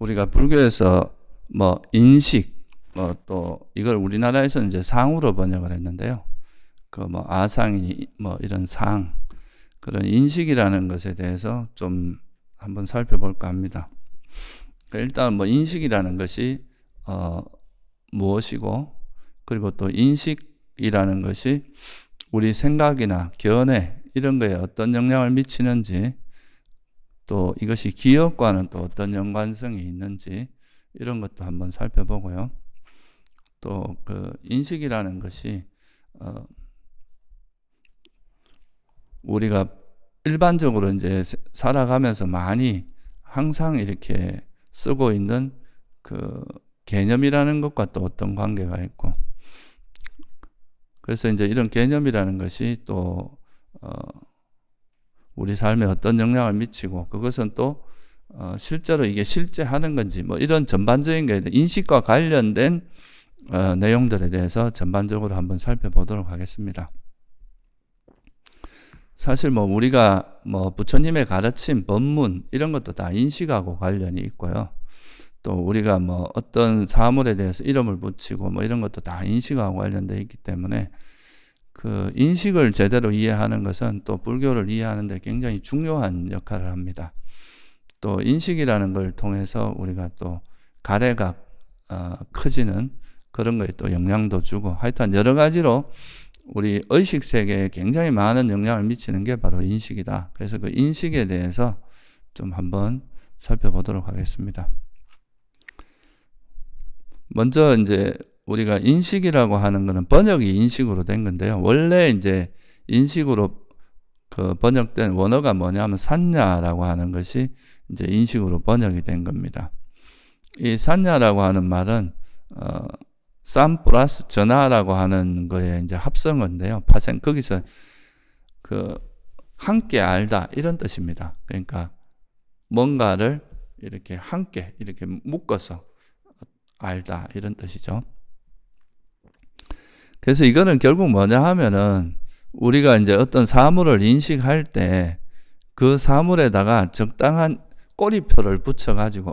우리가 불교에서 뭐 인식 뭐 또 이걸 우리나라에서는 이제 상으로 번역을 했는데요. 그 뭐 아상이 니뭐 이런 상 그런 인식이라는 것에 대해서 좀 한번 살펴볼까 합니다. 그러니까 일단 뭐 인식이라는 것이 어 무엇이고 그리고 또 인식이라는 것이 우리 생각이나 견해 이런 거에 어떤 영향을 미치는지 또 이것이 기업과는 또 어떤 연관성이 있는지 이런 것도 한번 살펴보고요. 또 그 인식이라는 것이 어 우리가 일반적으로 이제 살아가면서 많이 항상 이렇게 쓰고 있는 그 개념이라는 것과 또 어떤 관계가 있고 그래서 이제 이런 개념이라는 것이 또어 우리 삶에 어떤 영향을 미치고 그것은 또 어, 실제로 이게 실제 하는 건지 뭐 이런 전반적인 게 인식과 관련된 어, 내용들에 대해서 전반적으로 한번 살펴보도록 하겠습니다. 사실 뭐 우리가 뭐 부처님의 가르침, 법문 이런 것도 다 인식하고 관련이 있고요. 또 우리가 뭐 어떤 사물에 대해서 이름을 붙이고 뭐 이런 것도 다 인식하고 관련되어 있기 때문에 그 인식을 제대로 이해하는 것은 또 불교를 이해하는데 굉장히 중요한 역할을 합니다. 또 인식이라는 걸 통해서 우리가 또 가래각 어, 커지는 그런 거에 또 영향도 주고 하여튼 여러 가지로 우리 의식 세계에 굉장히 많은 영향을 미치는 게 바로 인식이다. 그래서 그 인식에 대해서 좀 한번 살펴보도록 하겠습니다. 먼저 이제 우리가 인식이라고 하는 것은 번역이 인식으로 된 건데요. 원래 이제 인식으로 그 번역된 원어가 뭐냐면 산냐라고 하는 것이 이제 인식으로 번역이 된 겁니다. 이 산냐라고 하는 말은 어, 산 플러스 전하라고 하는 거에 이제 합성어인데요. 파생 거기서 그 함께 알다 이런 뜻입니다. 그러니까 뭔가를 이렇게 함께 이렇게 묶어서 알다 이런 뜻이죠. 그래서 이거는 결국 뭐냐 하면은 우리가 이제 어떤 사물을 인식할 때 그 사물에다가 적당한 꼬리표를 붙여가지고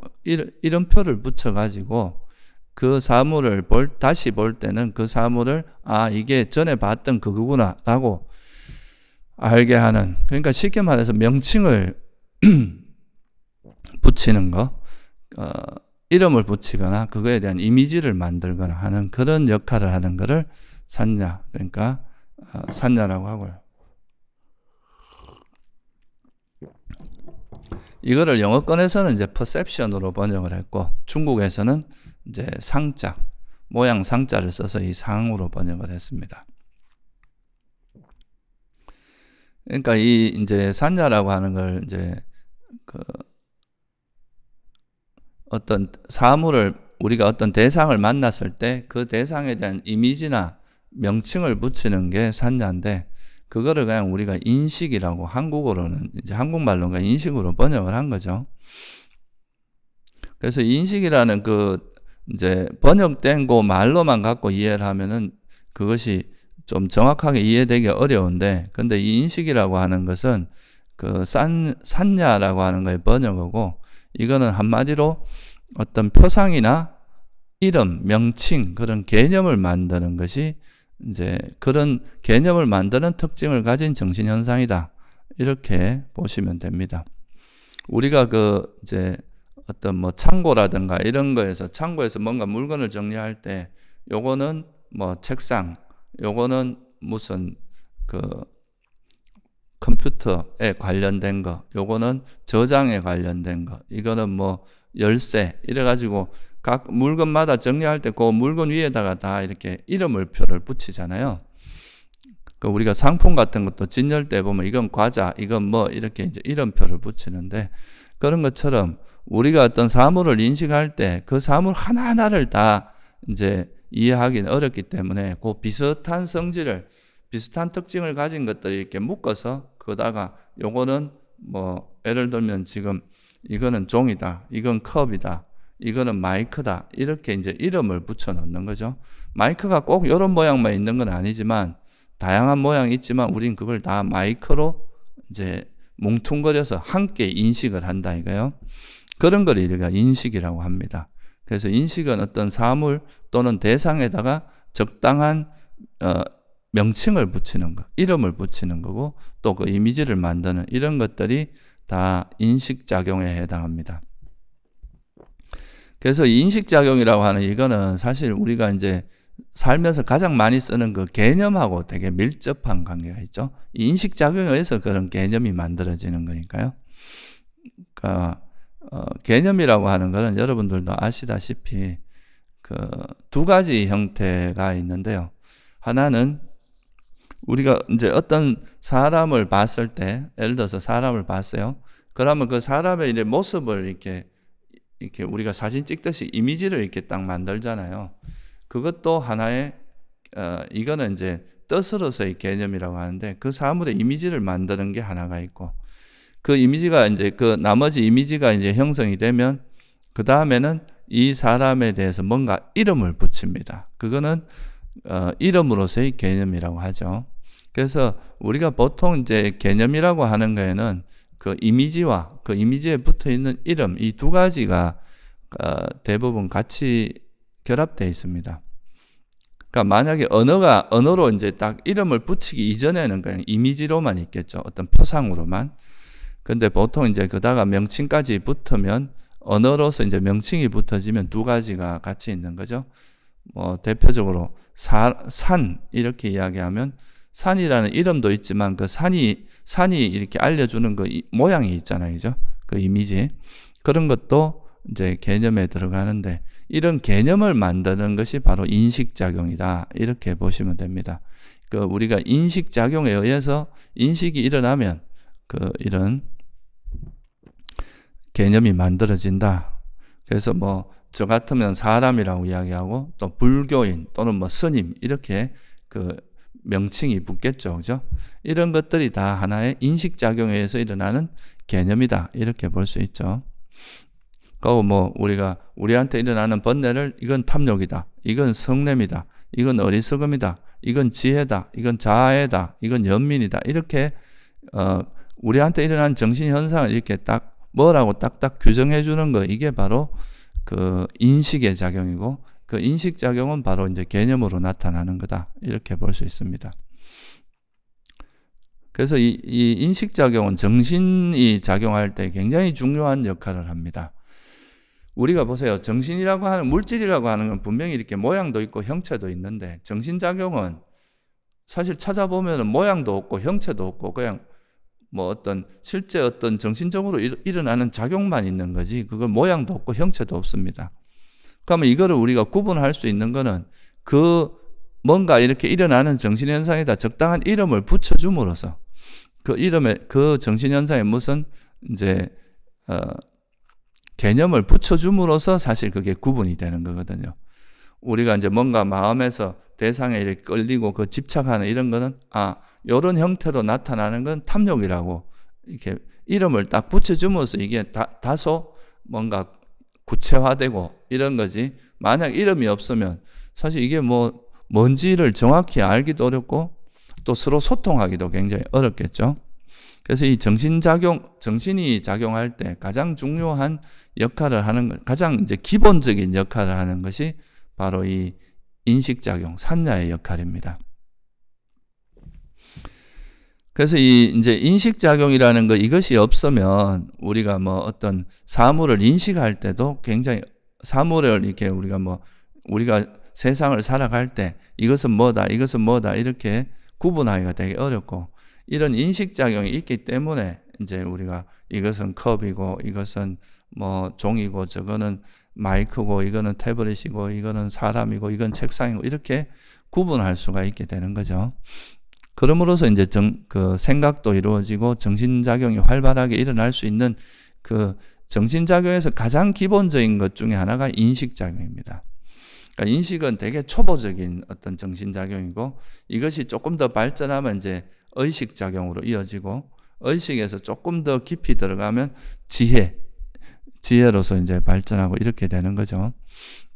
이런 표를 붙여가지고 그 사물을 볼, 다시 볼 때는 그 사물을 아 이게 전에 봤던 그거구나라고 알게 하는 그러니까 쉽게 말해서 명칭을 붙이는 거 어, 이름을 붙이거나 그거에 대한 이미지를 만들거나 하는 그런 역할을 하는 것을 산냐 그러니까 어, 산냐라고 하고요. 이거를 영어권에서는 이제 perception으로 번역을 했고 중국에서는 이제 상자 모양 상자를 써서 이 상으로 번역을 했습니다. 그러니까 이 이제 산야라고 하는 걸 이제 그 어떤 사물을 우리가 어떤 대상을 만났을 때 그 대상에 대한 이미지나 명칭을 붙이는 게 산자인데 그거를 그냥 우리가 인식이라고 한국어로는 이제 한국말로 인식으로 번역을 한 거죠. 그래서 인식이라는 그 이제 번역된 고 그 말로만 갖고 이해를 하면은 그것이 좀 정확하게 이해되기 어려운데 근데 이 인식이라고 하는 것은 그 산, 산냐라고 하는 거의 번역어고 이거는 한마디로 어떤 표상이나 이름, 명칭 그런 개념을 만드는 것이 이제 그런 개념을 만드는 특징을 가진 정신 현상이다. 이렇게 보시면 됩니다. 우리가 그 이제 어떤 뭐 창고라든가 이런 거에서 창고에서 뭔가 물건을 정리할 때 요거는 뭐 책상, 요거는 무슨 그 컴퓨터에 관련된 거, 요거는 저장에 관련된 거, 이거는 뭐 열쇠 이래 가지고 각 물건마다 정리할 때 그 물건 위에다가 다 이렇게 이름을 표를 붙이잖아요. 그 우리가 상품 같은 것도 진열 때 보면 이건 과자, 이건 뭐 이렇게 이제 이름표를 붙이는데 그런 것처럼 우리가 어떤 사물을 인식할 때 그 사물 하나하나를 다 이제 이해하기는 어렵기 때문에 그 비슷한 성질을 비슷한 특징을 가진 것들 이렇게 묶어서 그다가 요거는 뭐 예를 들면 지금 이거는 종이다. 이건 컵이다. 이거는 마이크다. 이렇게 이제 이름을 붙여 놓는 거죠. 마이크가 꼭 이런 모양만 있는 건 아니지만 다양한 모양이 있지만 우린 그걸 다 마이크로 이제 뭉퉁거려서 함께 인식을 한다 이거요. 그런 걸 우리가 인식이라고 합니다. 그래서 인식은 어떤 사물 또는 대상에다가 적당한 어, 명칭을 붙이는 거, 이름을 붙이는 거고 또 그 이미지를 만드는 이런 것들이 다 인식 작용에 해당합니다. 그래서 인식작용이라고 하는 이거는 사실 우리가 이제 살면서 가장 많이 쓰는 그 개념하고 되게 밀접한 관계가 있죠. 인식작용에 의해서 그런 개념이 만들어지는 거니까요. 그러니까 어, 개념이라고 하는 것은 여러분들도 아시다시피 그 두 가지 형태가 있는데요. 하나는 우리가 이제 어떤 사람을 봤을 때, 예를 들어서 사람을 봤어요. 그러면 그 사람의 이제 모습을 이렇게 이렇게 우리가 사진 찍듯이 이미지를 이렇게 딱 만들잖아요. 그것도 하나의 어, 이거는 이제 뜻으로서의 개념이라고 하는데 그 사물의 이미지를 만드는 게 하나가 있고 그 이미지가 이제 그 나머지 이미지가 이제 형성이 되면 그 다음에는 이 사람에 대해서 뭔가 이름을 붙입니다. 그거는 어, 이름으로서의 개념이라고 하죠. 그래서 우리가 보통 이제 개념이라고 하는 거에는 그 이미지와 그 이미지에 붙어 있는 이름 이 두 가지가 어, 대부분 같이 결합되어 있습니다. 그러니까 만약에 언어가 언어로 이제 딱 이름을 붙이기 이전에는 그냥 이미지로만 있겠죠. 어떤 표상으로만. 근데 보통 이제 그다가 명칭까지 붙으면 언어로서 이제 명칭이 붙어지면 두 가지가 같이 있는 거죠. 뭐 대표적으로 사, 산 이렇게 이야기하면 산이라는 이름도 있지만 그 산이 산이 이렇게 알려주는 그 모양이 있잖아요, 그죠? 그 이미지 그런 것도 이제 개념에 들어가는데 이런 개념을 만드는 것이 바로 인식 작용이다 이렇게 보시면 됩니다. 그 우리가 인식 작용에 의해서 인식이 일어나면 그 이런 개념이 만들어진다. 그래서 뭐 저 같으면 사람이라고 이야기하고 또 불교인 또는 뭐 스님 이렇게 그 명칭이 붙겠죠. 그죠? 이런 것들이 다 하나의 인식작용에 의해서 일어나는 개념이다. 이렇게 볼 수 있죠. 그리고 뭐 우리가 우리한테 일어나는 번뇌를 이건 탐욕이다. 이건 성냄이다. 이건 어리석음이다. 이건 지혜다. 이건 자아다. 이건 연민이다. 이렇게 어 우리한테 일어난 정신 현상을 이렇게 딱 뭐라고 딱딱 규정해 주는 거 이게 바로 그 인식의 작용이고 그 인식 작용은 바로 이제 개념으로 나타나는 거다 이렇게 볼 수 있습니다. 그래서 이, 이 인식 작용은 정신이 작용할 때 굉장히 중요한 역할을 합니다. 우리가 보세요. 정신이라고 하는 물질이라고 하는 건 분명히 이렇게 모양도 있고 형체도 있는데 정신 작용은 사실 찾아보면 모양도 없고 형체도 없고 그냥 뭐 어떤 실제 어떤 정신적으로 일, 어나는 작용만 있는 거지 그건 모양도 없고 형체도 없습니다. 그러면 이거를 우리가 구분할 수 있는 거는 그 뭔가 이렇게 일어나는 정신현상에다 적당한 이름을 붙여줌으로써 그 이름에 그 정신현상에 무슨 이제 어 개념을 붙여줌으로써 사실 그게 구분이 되는 거거든요. 우리가 이제 뭔가 마음에서 대상에 이렇게 끌리고 그 집착하는 이런 거는 아요런 형태로 나타나는 건 탐욕이라고 이렇게 이름을 딱붙여줌으로써 이게 다, 다소 뭔가 구체화되고 이런 거지. 만약 이름이 없으면 사실 이게 뭐 뭔지를 정확히 알기도 어렵고 또 서로 소통하기도 굉장히 어렵겠죠. 그래서 이 정신작용, 정신이 작용할 때 가장 중요한 역할을 하는, 가장 이제 기본적인 역할을 하는 것이 바로 이 인식작용, 산야의 역할입니다. 그래서 이 이제 인식작용이라는 거 이것이 없으면 우리가 뭐 어떤 사물을 인식할 때도 굉장히 사물을 이렇게 우리가 뭐 우리가 세상을 살아갈 때 이것은 뭐다 이것은 뭐다 이렇게 구분하기가 되게 어렵고 이런 인식 작용이 있기 때문에 이제 우리가 이것은 컵이고 이것은 뭐 종이고 저거는 마이크고 이거는 태블릿이고 이거는 사람이고 이건 책상이고 이렇게 구분할 수가 있게 되는 거죠. 그러므로서 이제 정, 그 생각도 이루어지고 정신작용이 활발하게 일어날 수 있는 그 정신작용에서 가장 기본적인 것 중에 하나가 인식작용입니다. 그러니까 인식은 되게 초보적인 어떤 정신작용이고 이것이 조금 더 발전하면 이제 의식작용으로 이어지고 의식에서 조금 더 깊이 들어가면 지혜, 지혜로서 이제 발전하고 이렇게 되는 거죠.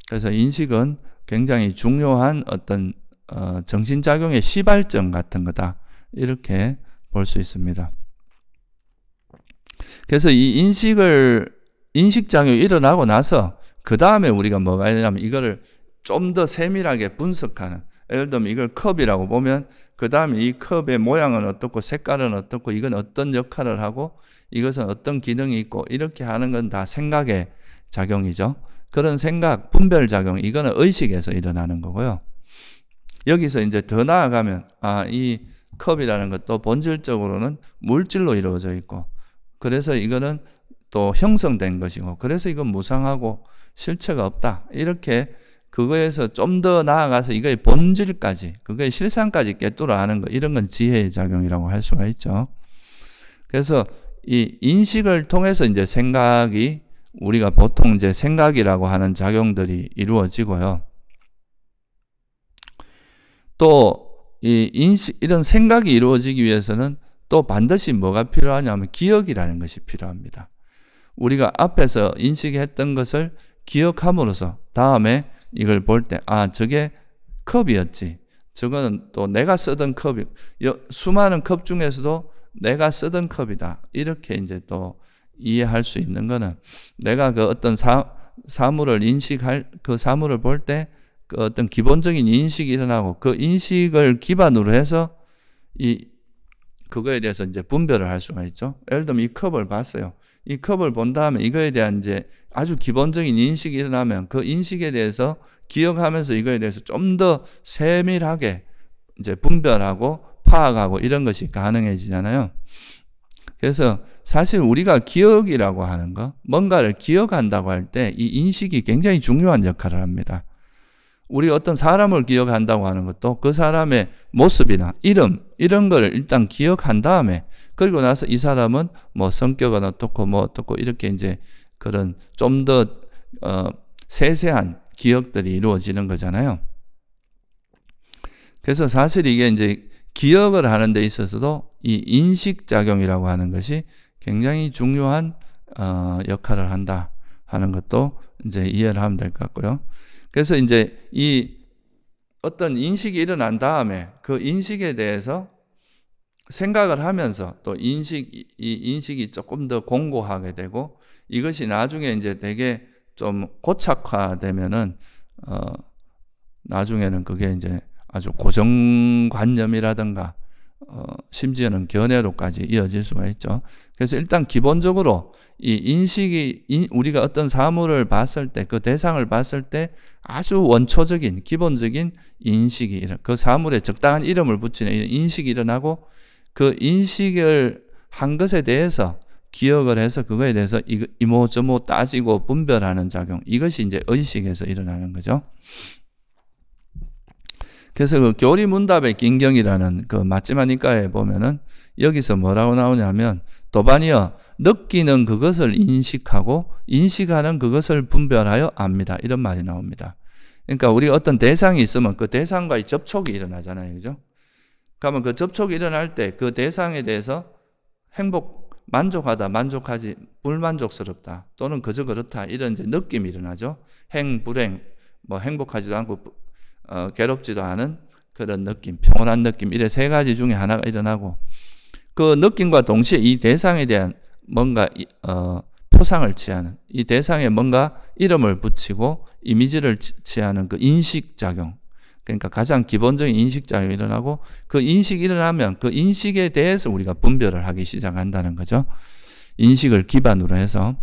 그래서 인식은 굉장히 중요한 어떤 어, 정신작용의 시발점 같은 거다. 이렇게 볼 수 있습니다. 그래서 이 인식을 인식장애 일어나고 나서 그 다음에 우리가 뭐가 있냐면 이거를 좀 더 세밀하게 분석하는 예를 들면 이걸 컵이라고 보면 그 다음에 이 컵의 모양은 어떻고 색깔은 어떻고 이건 어떤 역할을 하고 이것은 어떤 기능이 있고 이렇게 하는 건 다 생각의 작용이죠. 그런 생각, 분별 작용, 이거는 의식에서 일어나는 거고요. 여기서 이제 더 나아가면, 아, 이 컵이라는 것도 본질적으로는 물질로 이루어져 있고, 그래서 이거는 또 형성된 것이고 그래서 이건 무상하고 실체가 없다. 이렇게 그거에서 좀 더 나아가서 이거의 본질까지 그거의 실상까지 깨뚫어 아는 거 이런 건 지혜의 작용이라고 할 수가 있죠. 그래서 이 인식을 통해서 이제 생각이 우리가 보통 이제 생각이라고 하는 작용들이 이루어지고요. 또 이 인식 이런 생각이 이루어지기 위해서는 또 반드시 뭐가 필요하냐면 기억이라는 것이 필요합니다. 우리가 앞에서 인식했던 것을 기억함으로써 다음에 이걸 볼 때, 아, 저게 컵이었지. 저거는 또 내가 쓰던 컵이, 수많은 컵 중에서도 내가 쓰던 컵이다. 이렇게 이제 또 이해할 수 있는 거는 내가 그 어떤 사, 사물을 인식할, 그 사물을 볼 때 그 어떤 기본적인 인식이 일어나고 그 인식을 기반으로 해서 이 그거에 대해서 이제 분별을 할 수가 있죠. 예를 들면 이 컵을 봤어요. 이 컵을 본 다음에 이거에 대한 이제 아주 기본적인 인식이 일어나면 그 인식에 대해서 기억하면서 이거에 대해서 좀 더 세밀하게 이제 분별하고 파악하고 이런 것이 가능해지잖아요. 그래서 사실 우리가 기억이라고 하는 거, 뭔가를 기억한다고 할 때 이 인식이 굉장히 중요한 역할을 합니다. 우리 어떤 사람을 기억한다고 하는 것도 그 사람의 모습이나 이름 이런 걸 일단 기억한 다음에 그리고 나서 이 사람은 뭐 성격은 어떻고 뭐 어떻고 이렇게 이제 그런 좀 더 어, 세세한 기억들이 이루어지는 거잖아요. 그래서 사실 이게 이제 기억을 하는 데 있어서도 이 인식작용이라고 하는 것이 굉장히 중요한 어, 역할을 한다 하는 것도 이제 이해를 하면 될 것 같고요. 그래서 이제 이 어떤 인식이 일어난 다음에 그 인식에 대해서 생각을 하면서 또 인식 이 인식이 조금 더 공고하게 되고 이것이 나중에 이제 되게 좀 고착화되면은 어 나중에는 그게 이제 아주 고정관념이라든가 어, 심지어는 견해로까지 이어질 수가 있죠. 그래서 일단 기본적으로 이 인식이 인, 우리가 어떤 사물을 봤을 때 그 대상을 봤을 때 아주 원초적인 기본적인 인식이 그 사물에 적당한 이름을 붙이는 인식이 일어나고 그 인식을 한 것에 대해서 기억을 해서 그거에 대해서 이모저모 따지고 분별하는 작용 이것이 이제 의식에서 일어나는 거죠. 그래서 그 교리문답의 긴경이라는 그 맞지마니까에 보면은 여기서 뭐라고 나오냐면 도반이여 느끼는 그것을 인식하고 인식하는 그것을 분별하여 압니다. 이런 말이 나옵니다. 그러니까 우리 어떤 대상이 있으면 그 대상과의 접촉이 일어나잖아요. 그죠? 그러면 그러니까 그 접촉이 일어날 때 그 대상에 대해서 행복, 만족하다, 만족하지, 불만족스럽다, 또는 그저 그렇다, 이런 이제 느낌이 일어나죠. 행, 불행, 뭐 행복하지도 않고 어, 괴롭지도 않은 그런 느낌, 평온한 느낌, 이래 세 가지 중에 하나가 일어나고, 그 느낌과 동시에 이 대상에 대한 뭔가, 이, 어, 표상을 취하는, 이 대상에 뭔가 이름을 붙이고 이미지를 취하는 그 인식작용. 그러니까 가장 기본적인 인식작용이 일어나고, 그 인식이 일어나면 그 인식에 대해서 우리가 분별을 하기 시작한다는 거죠. 인식을 기반으로 해서.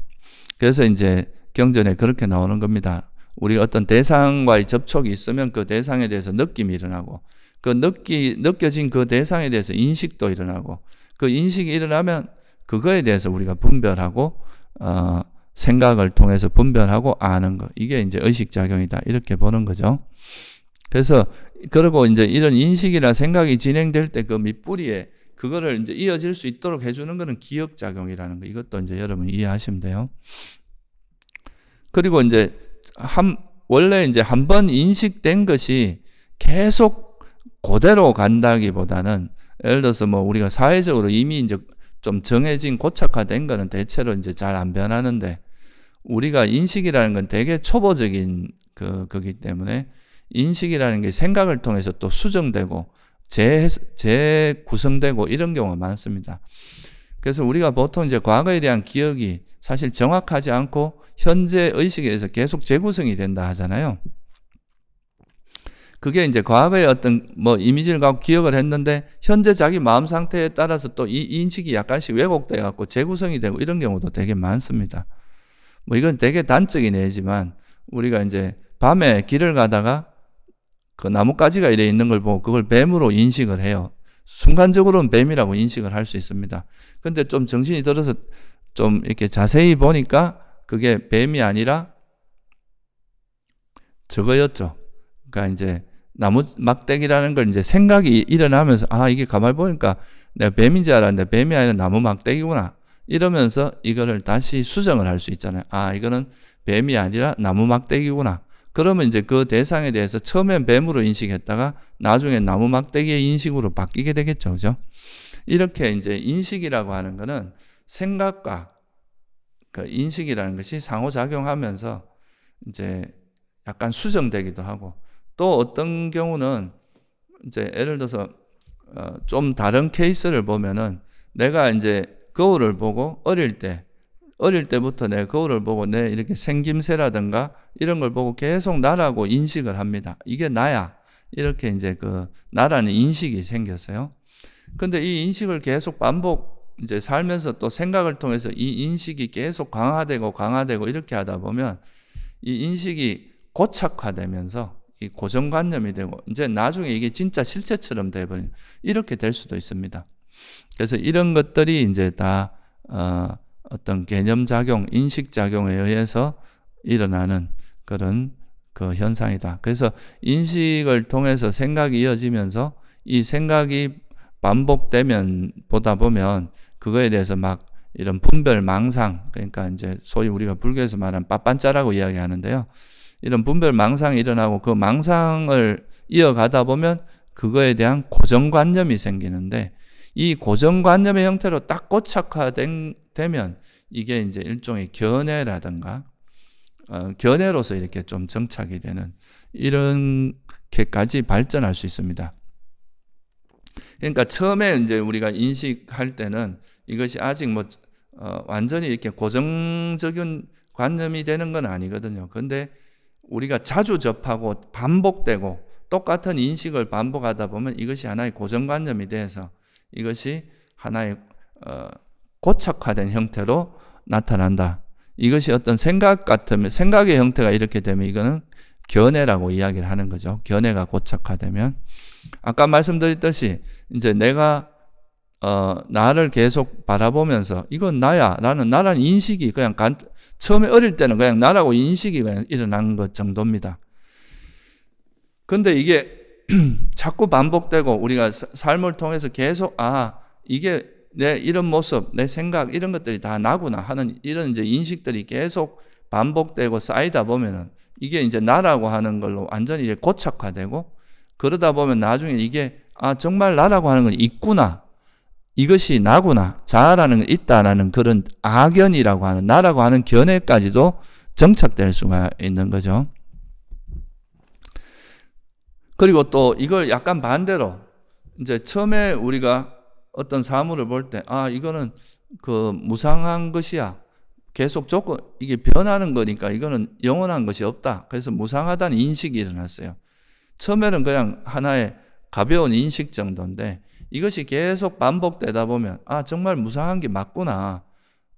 그래서 이제 경전에 그렇게 나오는 겁니다. 우리가 어떤 대상과의 접촉이 있으면 그 대상에 대해서 느낌이 일어나고 그 느끼, 느껴진 그 대상에 대해서 인식도 일어나고 그 인식이 일어나면 그거에 대해서 우리가 분별하고 어, 생각을 통해서 분별하고 아는 거 이게 이제 의식 작용이다 이렇게 보는 거죠. 그래서 그리고 이제 이런 인식이나 생각이 진행될 때 그 밑뿌리에 그거를 이제 이어질 수 있도록 해주는 것은 기억 작용이라는 거 이것도 이제 여러분 이해하시면 돼요. 그리고 이제 한 원래 이제 한번 인식된 것이 계속 그대로 간다기보다는 예를 들어서 뭐 우리가 사회적으로 이미 이제 좀 정해진 고착화된 거는 대체로 이제 잘 안 변하는데 우리가 인식이라는 건 되게 초보적인 그 거기 때문에 인식이라는 게 생각을 통해서 또 수정되고 재, 재구성되고 이런 경우가 많습니다. 그래서 우리가 보통 이제 과거에 대한 기억이 사실 정확하지 않고 현재 의식에 서 계속 재구성이 된다 하잖아요. 그게 이제 과거의 어떤 뭐 이미지를 갖고 기억을 했는데 현재 자기 마음 상태에 따라서 또 이 인식이 약간씩 왜곡되어 갖고 재구성이 되고 이런 경우도 되게 많습니다. 뭐 이건 되게 단적인 예지만 우리가 이제 밤에 길을 가다가 그 나뭇가지가 이래 있는 걸 보고 그걸 뱀으로 인식을 해요. 순간적으로는 뱀이라고 인식을 할 수 있습니다. 근데 좀 정신이 들어서 좀 이렇게 자세히 보니까 그게 뱀이 아니라 저거였죠. 그러니까 이제 나무 막대기라는 걸 이제 생각이 일어나면서 아 이게 가만 보니까 내가 뱀인 줄 알았는데 뱀이 아니라 나무 막대기구나 이러면서 이거를 다시 수정을 할 수 있잖아요. 아 이거는 뱀이 아니라 나무 막대기구나. 그러면 이제 그 대상에 대해서 처음엔 뱀으로 인식했다가 나중에 나무 막대기의 인식으로 바뀌게 되겠죠. 그죠? 이렇게 이제 인식이라고 하는 거는 생각과 그 인식이라는 것이 상호작용하면서 이제 약간 수정되기도 하고 또 어떤 경우는 이제 예를 들어서 어좀 다른 케이스를 보면은 내가 이제 거울을 보고 어릴 때 어릴 때부터 내 거울을 보고 내 이렇게 생김새라든가 이런 걸 보고 계속 나라고 인식을 합니다. 이게 나야. 이렇게 이제 그 나라는 인식이 생겼어요. 근데 이 인식을 계속 반복 이제 살면서 또 생각을 통해서 이 인식이 계속 강화되고 강화되고 이렇게 하다 보면 이 인식이 고착화되면서 이 고정관념이 되고 이제 나중에 이게 진짜 실체처럼 돼버린 이렇게 될 수도 있습니다. 그래서 이런 것들이 이제 다 어, 어떤 개념작용, 인식작용에 의해서 일어나는 그런 그 현상이다. 그래서 인식을 통해서 생각이 이어지면서 이 생각이 반복되면 보다 보면 그거에 대해서 막 이런 분별 망상 그러니까 이제 소위 우리가 불교에서 말하는 빠빤짜라고 이야기하는데요. 이런 분별 망상이 일어나고 그 망상을 이어가다 보면 그거에 대한 고정관념이 생기는데 이 고정관념의 형태로 딱 고착화된 되면 이게 이제 일종의 견해라든가 어, 견해로서 이렇게 좀 정착이 되는 이런게까지 발전할 수 있습니다. 그러니까 처음에 이제 우리가 인식할 때는 이것이 아직 뭐 어, 완전히 이렇게 고정적인 관념이 되는 건 아니거든요. 근데 우리가 자주 접하고 반복되고 똑같은 인식을 반복하다 보면 이것이 하나의 고정관념이 돼서 이것이 하나의 어, 고착화된 형태로 나타난다. 이것이 어떤 생각 같으면 생각의 형태가 이렇게 되면 이거는 견해라고 이야기를 하는 거죠. 견해가 고착화되면 아까 말씀드렸듯이 이제 내가 어, 나를 계속 바라보면서 이건 나야. 나는 나란 인식이 그냥 간, 처음에 어릴 때는 그냥 나라고 인식이 그냥 일어난 것 정도입니다. 근데 이게 자꾸 반복되고 우리가 삶을 통해서 계속 아 이게 내 이런 모습, 내 생각 이런 것들이 다 나구나 하는 이런 이제 인식들이 계속 반복되고 쌓이다 보면은 이게 이제 나라고 하는 걸로 완전히 이제 고착화되고 그러다 보면 나중에 이게 아 정말 나라고 하는 건 있구나 이것이 나구나 자아라는 건 있다라는 그런 악연이라고 하는 나라고 하는 견해까지도 정착될 수가 있는 거죠. 그리고 또 이걸 약간 반대로 이제 처음에 우리가 어떤 사물을 볼 때, 아, 이거는 그 무상한 것이야. 계속 조건, 이게 변하는 거니까 이거는 영원한 것이 없다. 그래서 무상하다는 인식이 일어났어요. 처음에는 그냥 하나의 가벼운 인식 정도인데 이것이 계속 반복되다 보면, 아, 정말 무상한 게 맞구나.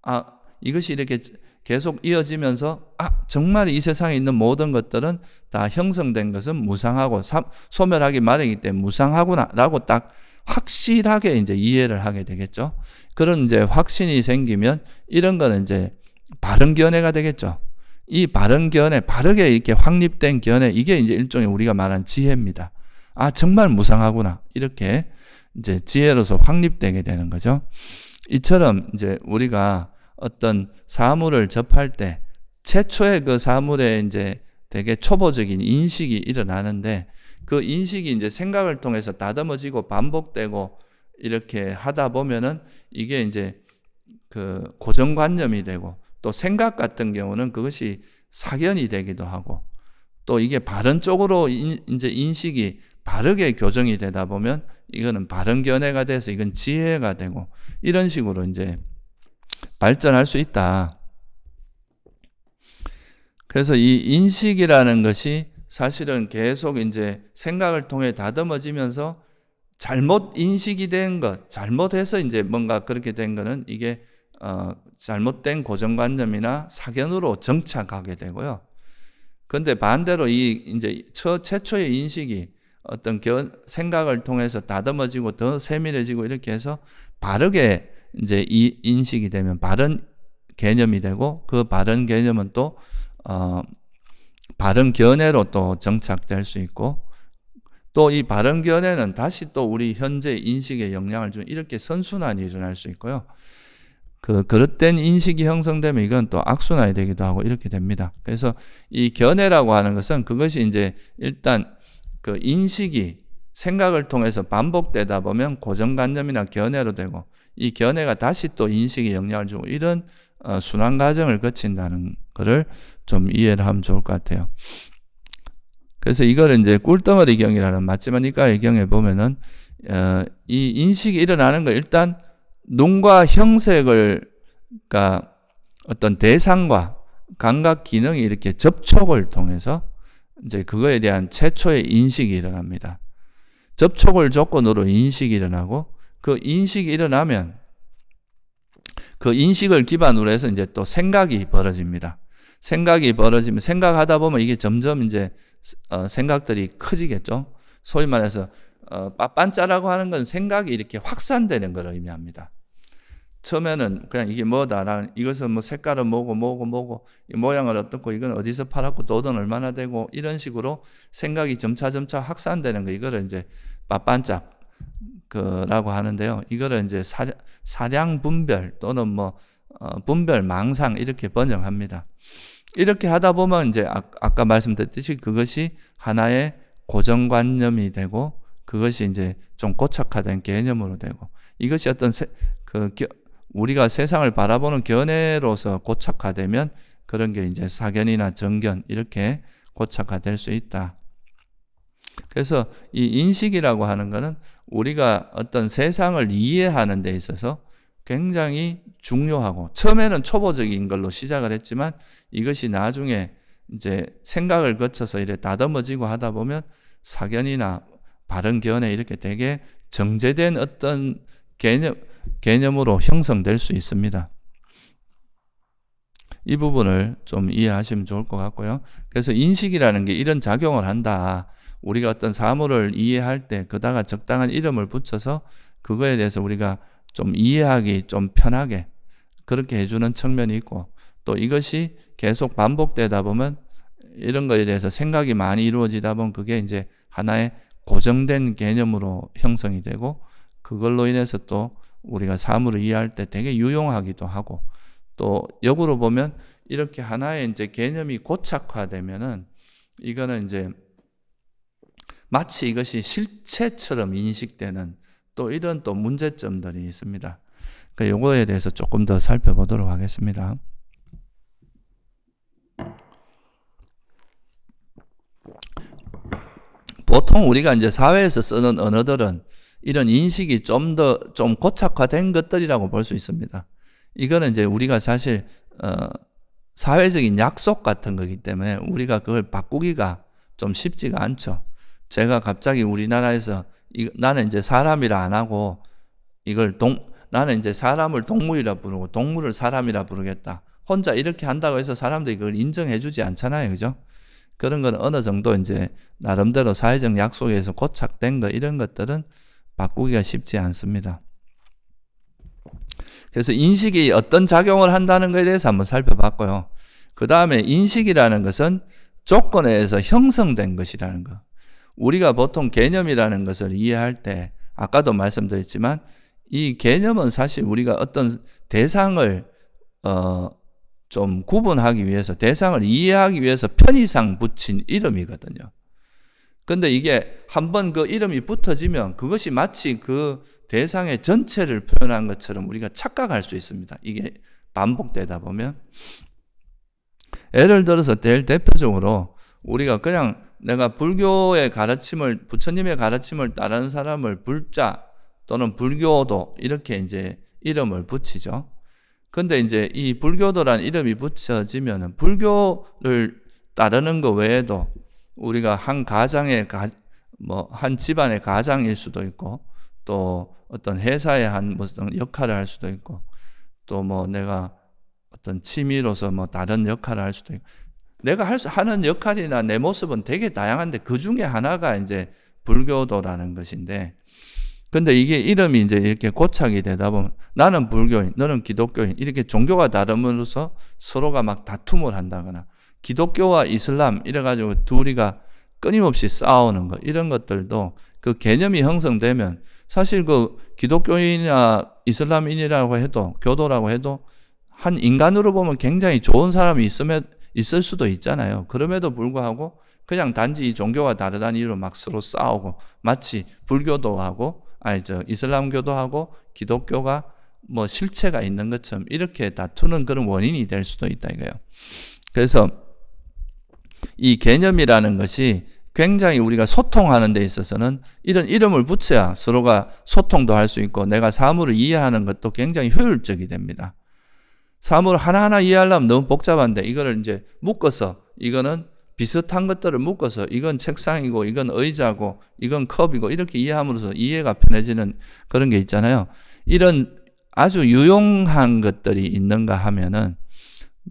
아, 이것이 이렇게 계속 이어지면서, 아, 정말 이 세상에 있는 모든 것들은 다 형성된 것은 무상하고 소멸하기 마련이기 때문에 무상하구나. 라고 딱 확실하게 이제 이해를 하게 되겠죠. 그런 이제 확신이 생기면 이런 거는 이제 바른 견해가 되겠죠. 이 바른 견해, 바르게 이렇게 확립된 견해, 이게 이제 일종의 우리가 말한 지혜입니다. 아, 정말 무상하구나. 이렇게 이제 지혜로서 확립되게 되는 거죠. 이처럼 이제 우리가 어떤 사물을 접할 때 최초의 그 사물에 이제 되게 초보적인 인식이 일어나는데 그 인식이 이제 생각을 통해서 다듬어지고 반복되고 이렇게 하다 보면은 이게 이제 그 고정관념이 되고 또 생각 같은 경우는 그것이 사견이 되기도 하고 또 이게 바른 쪽으로 인, 이제 인식이 바르게 교정이 되다 보면 이거는 바른 견해가 돼서 이건 지혜가 되고 이런 식으로 이제 발전할 수 있다. 그래서 이 인식이라는 것이 사실은 계속 이제 생각을 통해 다듬어지면서 잘못 인식이 된 것, 잘못해서 이제 뭔가 그렇게 된 것은 이게 어, 잘못된 고정관념이나 사견으로 정착하게 되고요. 그런데 반대로 이 이제 처, 최초의 인식이 어떤 견, 생각을 통해서 다듬어지고 더 세밀해지고 이렇게 해서 바르게 이제 이 인식이 되면 바른 개념이 되고 그 바른 개념은 또 어, 바른 견해로 또 정착될 수 있고 또 이 바른 견해는 다시 또 우리 현재 인식에 영향을 주는 이렇게 선순환이 일어날 수 있고요. 그 그릇된 인식이 형성되면 이건 또 악순환이 되기도 하고 이렇게 됩니다. 그래서 이 견해라고 하는 것은 그것이 이제 일단 그 인식이 생각을 통해서 반복되다 보면 고정관념이나 견해로 되고 이 견해가 다시 또 인식에 영향을 주고 이런 어, 순환 과정을 거친다는 것을 좀 이해를 하면 좋을 것 같아요. 그래서 이걸 이제 꿀덩어리 경이라는 맞지마니까 경에 보면은 어, 이 인식이 일어나는 거 일단 눈과 형색을 그러니까 어떤 대상과 감각 기능이 이렇게 접촉을 통해서 이제 그거에 대한 최초의 인식이 일어납니다. 접촉을 조건으로 인식이 일어나고 그 인식이 일어나면 그 인식을 기반으로 해서 이제 또 생각이 벌어집니다. 생각이 벌어지면 생각하다 보면 이게 점점 이제 어, 생각들이 커지겠죠. 소위 말해서 어, 빤짜라고 하는 건 생각이 이렇게 확산되는 걸 의미합니다. 처음에는 그냥 이게 뭐다라는 이것은 뭐 색깔은 뭐고 뭐고 뭐고 모양을 어떻고 이건 어디서 팔았고 돈은 얼마나 되고 이런 식으로 생각이 점차 점차 확산되는 거 이거를 이제 빠빤짝 그라고 하는데요. 이거를 이제 사량, 분별 또는 뭐 어, 분별 망상 이렇게 번역합니다. 이렇게 하다 보면 이제 아, 아까 말씀드렸듯이 그것이 하나의 고정관념이 되고 그것이 이제 좀 고착화된 개념으로 되고 이것이 어떤 세, 그 겨, 우리가 세상을 바라보는 견해로서 고착화되면 그런 게 이제 사견이나 정견 이렇게 고착화될 수 있다. 그래서 이 인식이라고 하는 것은 우리가 어떤 세상을 이해하는 데 있어서 굉장히 중요하고 처음에는 초보적인 걸로 시작을 했지만 이것이 나중에 이제 생각을 거쳐서 이래 다듬어지고 하다 보면 사견이나 바른 견해 이렇게 되게 정제된 어떤 개념 개념으로 형성될 수 있습니다. 이 부분을 좀 이해하시면 좋을 것 같고요. 그래서 인식이라는 게 이런 작용을 한다. 우리가 어떤 사물을 이해할 때 그다가 적당한 이름을 붙여서 그거에 대해서 우리가 좀 이해하기 좀 편하게 그렇게 해주는 측면이 있고 또 이것이 계속 반복되다 보면 이런 것에 대해서 생각이 많이 이루어지다 보면 그게 이제 하나의 고정된 개념으로 형성이 되고 그걸로 인해서 또 우리가 사물을 이해할 때 되게 유용하기도 하고 또 역으로 보면 이렇게 하나의 이제 개념이 고착화되면은 이거는 이제 마치 이것이 실체처럼 인식되는 또 이런 또 문제점들이 있습니다. 그러니까 요거에 대해서 조금 더 살펴보도록 하겠습니다. 보통 우리가 이제 사회에서 쓰는 언어들은 이런 인식이 좀 더좀 좀 고착화된 것들이라고 볼 수 있습니다. 이거는 이제 우리가 사실 어, 사회적인 약속 같은 거기 때문에 우리가 그걸 바꾸기가 좀 쉽지가 않죠. 제가 갑자기 우리나라에서 이, 나는 이제 사람이라 안 하고 이걸 동 나는 이제 사람을 동물이라 부르고 동물을 사람이라 부르겠다. 혼자 이렇게 한다고 해서 사람들이 그걸 인정해주지 않잖아요, 그죠? 그런 건 어느 정도 이제 나름대로 사회적 약속에서 고착된 거 이런 것들은 바꾸기가 쉽지 않습니다. 그래서 인식이 어떤 작용을 한다는 것에 대해서 한번 살펴봤고요. 그 다음에 인식이라는 것은 조건에 의해서 형성된 것이라는 것. 우리가 보통 개념이라는 것을 이해할 때 아까도 말씀드렸지만 이 개념은 사실 우리가 어떤 대상을 어, 좀 구분하기 위해서 대상을 이해하기 위해서 편의상 붙인 이름이거든요. 근데 이게 한번 그 이름이 붙어지면 그것이 마치 그 대상의 전체를 표현한 것처럼 우리가 착각할 수 있습니다. 이게 반복되다 보면 예를 들어서 제일 대표적으로 우리가 그냥 내가 불교의 가르침을 부처님의 가르침을 따르는 사람을 불자 또는 불교도 이렇게 이제 이름을 붙이죠. 근데 이제 이 불교도란 이름이 붙여지면은 불교를 따르는 것 외에도 우리가 한 가장의 뭐한 집안의 가장일 수도 있고 또 어떤 회사의 한 무슨 역할을 할 수도 있고 또 뭐 내가 어떤 취미로서 뭐 다른 역할을 할 수도 있고 내가 할 수, 하는 역할이나 내 모습은 되게 다양한데 그 중에 하나가 이제 불교도라는 것인데 근데 이게 이름이 이제 이렇게 고착이 되다 보면 나는 불교인, 너는 기독교인 이렇게 종교가 다름으로써 서로가 막 다툼을 한다거나 기독교와 이슬람 이래 가지고 둘이가 끊임없이 싸우는 것 이런 것들도 그 개념이 형성되면 사실 그 기독교인이나 이슬람인이라고 해도 교도라고 해도 한 인간으로 보면 굉장히 좋은 사람이 있음에 있을 수도 있잖아요. 그럼에도 불구하고 그냥 단지 이 종교와 다르다는 이유로 막 서로 싸우고 마치 불교도 하고 아니 저 이슬람교도 하고 기독교가 뭐 실체가 있는 것처럼 이렇게 다투는 그런 원인이 될 수도 있다 이거예요. 그래서 이 개념이라는 것이 굉장히 우리가 소통하는 데 있어서는 이런 이름을 붙여야 서로가 소통도 할 수 있고 내가 사물을 이해하는 것도 굉장히 효율적이 됩니다. 사물 하나하나 이해하려면 너무 복잡한데 이거를 이제 묶어서 이거는 비슷한 것들을 묶어서 이건 책상이고 이건 의자고 이건 컵이고 이렇게 이해함으로써 이해가 편해지는 그런 게 있잖아요. 이런 아주 유용한 것들이 있는가 하면은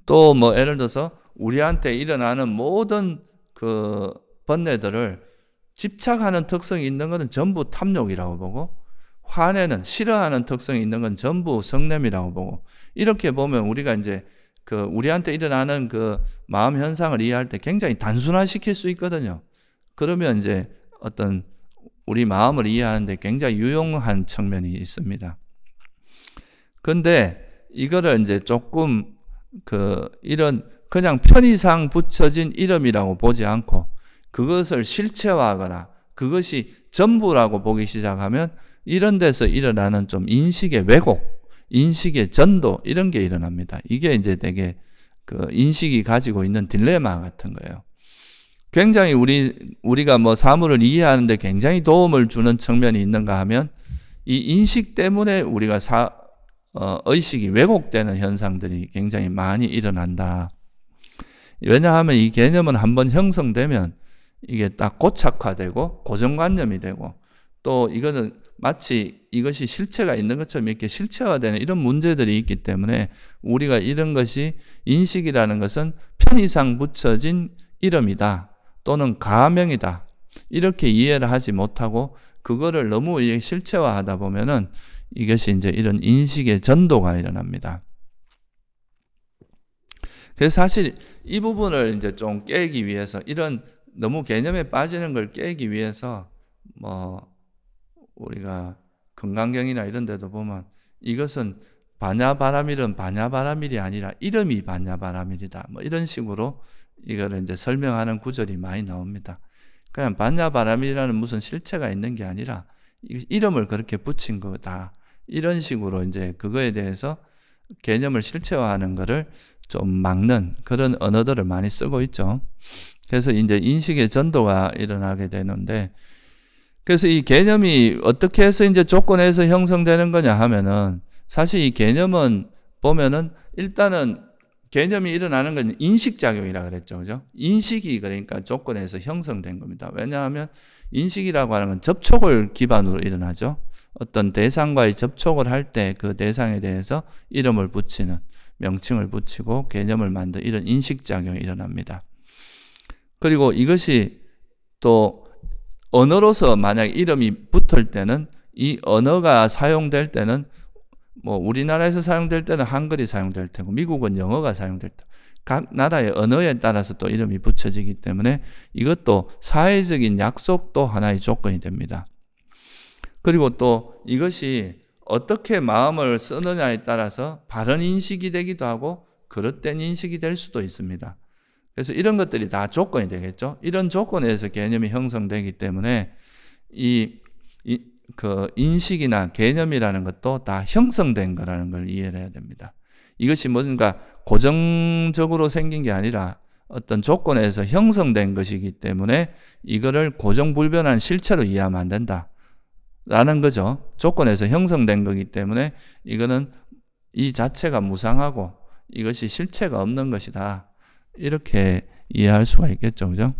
또 뭐 예를 들어서 우리한테 일어나는 모든 그 번뇌들을 집착하는 특성이 있는 것은 전부 탐욕이라고 보고 화내는 싫어하는 특성이 있는 건 전부 성냄이라고 보고 이렇게 보면 우리가 이제 그 우리한테 일어나는 그 마음 현상을 이해할 때 굉장히 단순화시킬 수 있거든요. 그러면 이제 어떤 우리 마음을 이해하는데 굉장히 유용한 측면이 있습니다. 근데 이거를 이제 조금 그 이런 그냥 편의상 붙여진 이름이라고 보지 않고 그것을 실체화하거나 그것이 전부라고 보기 시작하면 이런 데서 일어나는 좀 인식의 왜곡 인식의 전도 이런 게 일어납니다. 이게 이제 되게 그 인식이 가지고 있는 딜레마 같은 거예요. 굉장히 우리 우리가 뭐 사물을 이해하는데 굉장히 도움을 주는 측면이 있는가 하면 이 인식 때문에 우리가 사 어, 의식이 왜곡되는 현상들이 굉장히 많이 일어난다. 왜냐하면 이 개념은 한번 형성되면 이게 딱 고착화되고 고정관념이 되고 또 이거는 마치 이것이 실체가 있는 것처럼 이렇게 실체화되는 이런 문제들이 있기 때문에 우리가 이런 것이 인식이라는 것은 편의상 붙여진 이름이다 또는 가명이다 이렇게 이해를 하지 못하고 그거를 너무 실체화하다 보면은 이것이 이제 이런 인식의 전도가 일어납니다. 그래서 사실 이 부분을 이제 좀 깨기 위해서 이런 너무 개념에 빠지는 걸 깨기 위해서 뭐 우리가 건강경이나 이런 데도 보면 이것은 반야바라밀은 반야바라밀이 아니라 이름이 반야바라밀이다. 뭐 이런 식으로 이거를 이제 설명하는 구절이 많이 나옵니다. 그냥 반야바라밀이라는 무슨 실체가 있는 게 아니라 이름을 그렇게 붙인 거다. 이런 식으로 이제 그거에 대해서 개념을 실체화하는 것을 좀 막는 그런 언어들을 많이 쓰고 있죠. 그래서 이제 인식의 전도가 일어나게 되는데 그래서 이 개념이 어떻게 해서 이제 조건에서 형성되는 거냐 하면은 사실 이 개념은 보면은 일단은 개념이 일어나는 건 인식작용이라 고 그랬죠. 그죠? 인식이 그러니까 조건에서 형성된 겁니다. 왜냐하면 인식이라고 하는 건 접촉을 기반으로 일어나죠. 어떤 대상과의 접촉을 할 때 그 대상에 대해서 이름을 붙이는 명칭을 붙이고 개념을 만든 이런 인식작용이 일어납니다. 그리고 이것이 또 언어로서 만약 이름이 붙을 때는 이 언어가 사용될 때는 뭐 우리나라에서 사용될 때는 한글이 사용될 테고 미국은 영어가 사용될 때. 각 나라의 언어에 따라서 또 이름이 붙여지기 때문에 이것도 사회적인 약속도 하나의 조건이 됩니다. 그리고 또 이것이 어떻게 마음을 쓰느냐에 따라서 바른 인식이 되기도 하고 그릇된 인식이 될 수도 있습니다. 그래서 이런 것들이 다 조건이 되겠죠. 이런 조건에서 개념이 형성되기 때문에 이, 이, 그 인식이나 개념이라는 것도 다 형성된 거라는 걸 이해를 해야 됩니다. 이것이 뭔가 고정적으로 생긴 게 아니라 어떤 조건에서 형성된 것이기 때문에 이거를 고정불변한 실체로 이해하면 안 된다. 라는 거죠. 조건에서 형성된 거기 때문에 이거는 이 자체가 무상하고 이것이 실체가 없는 것이다. 이렇게 이해할 수가 있겠죠. 그죠?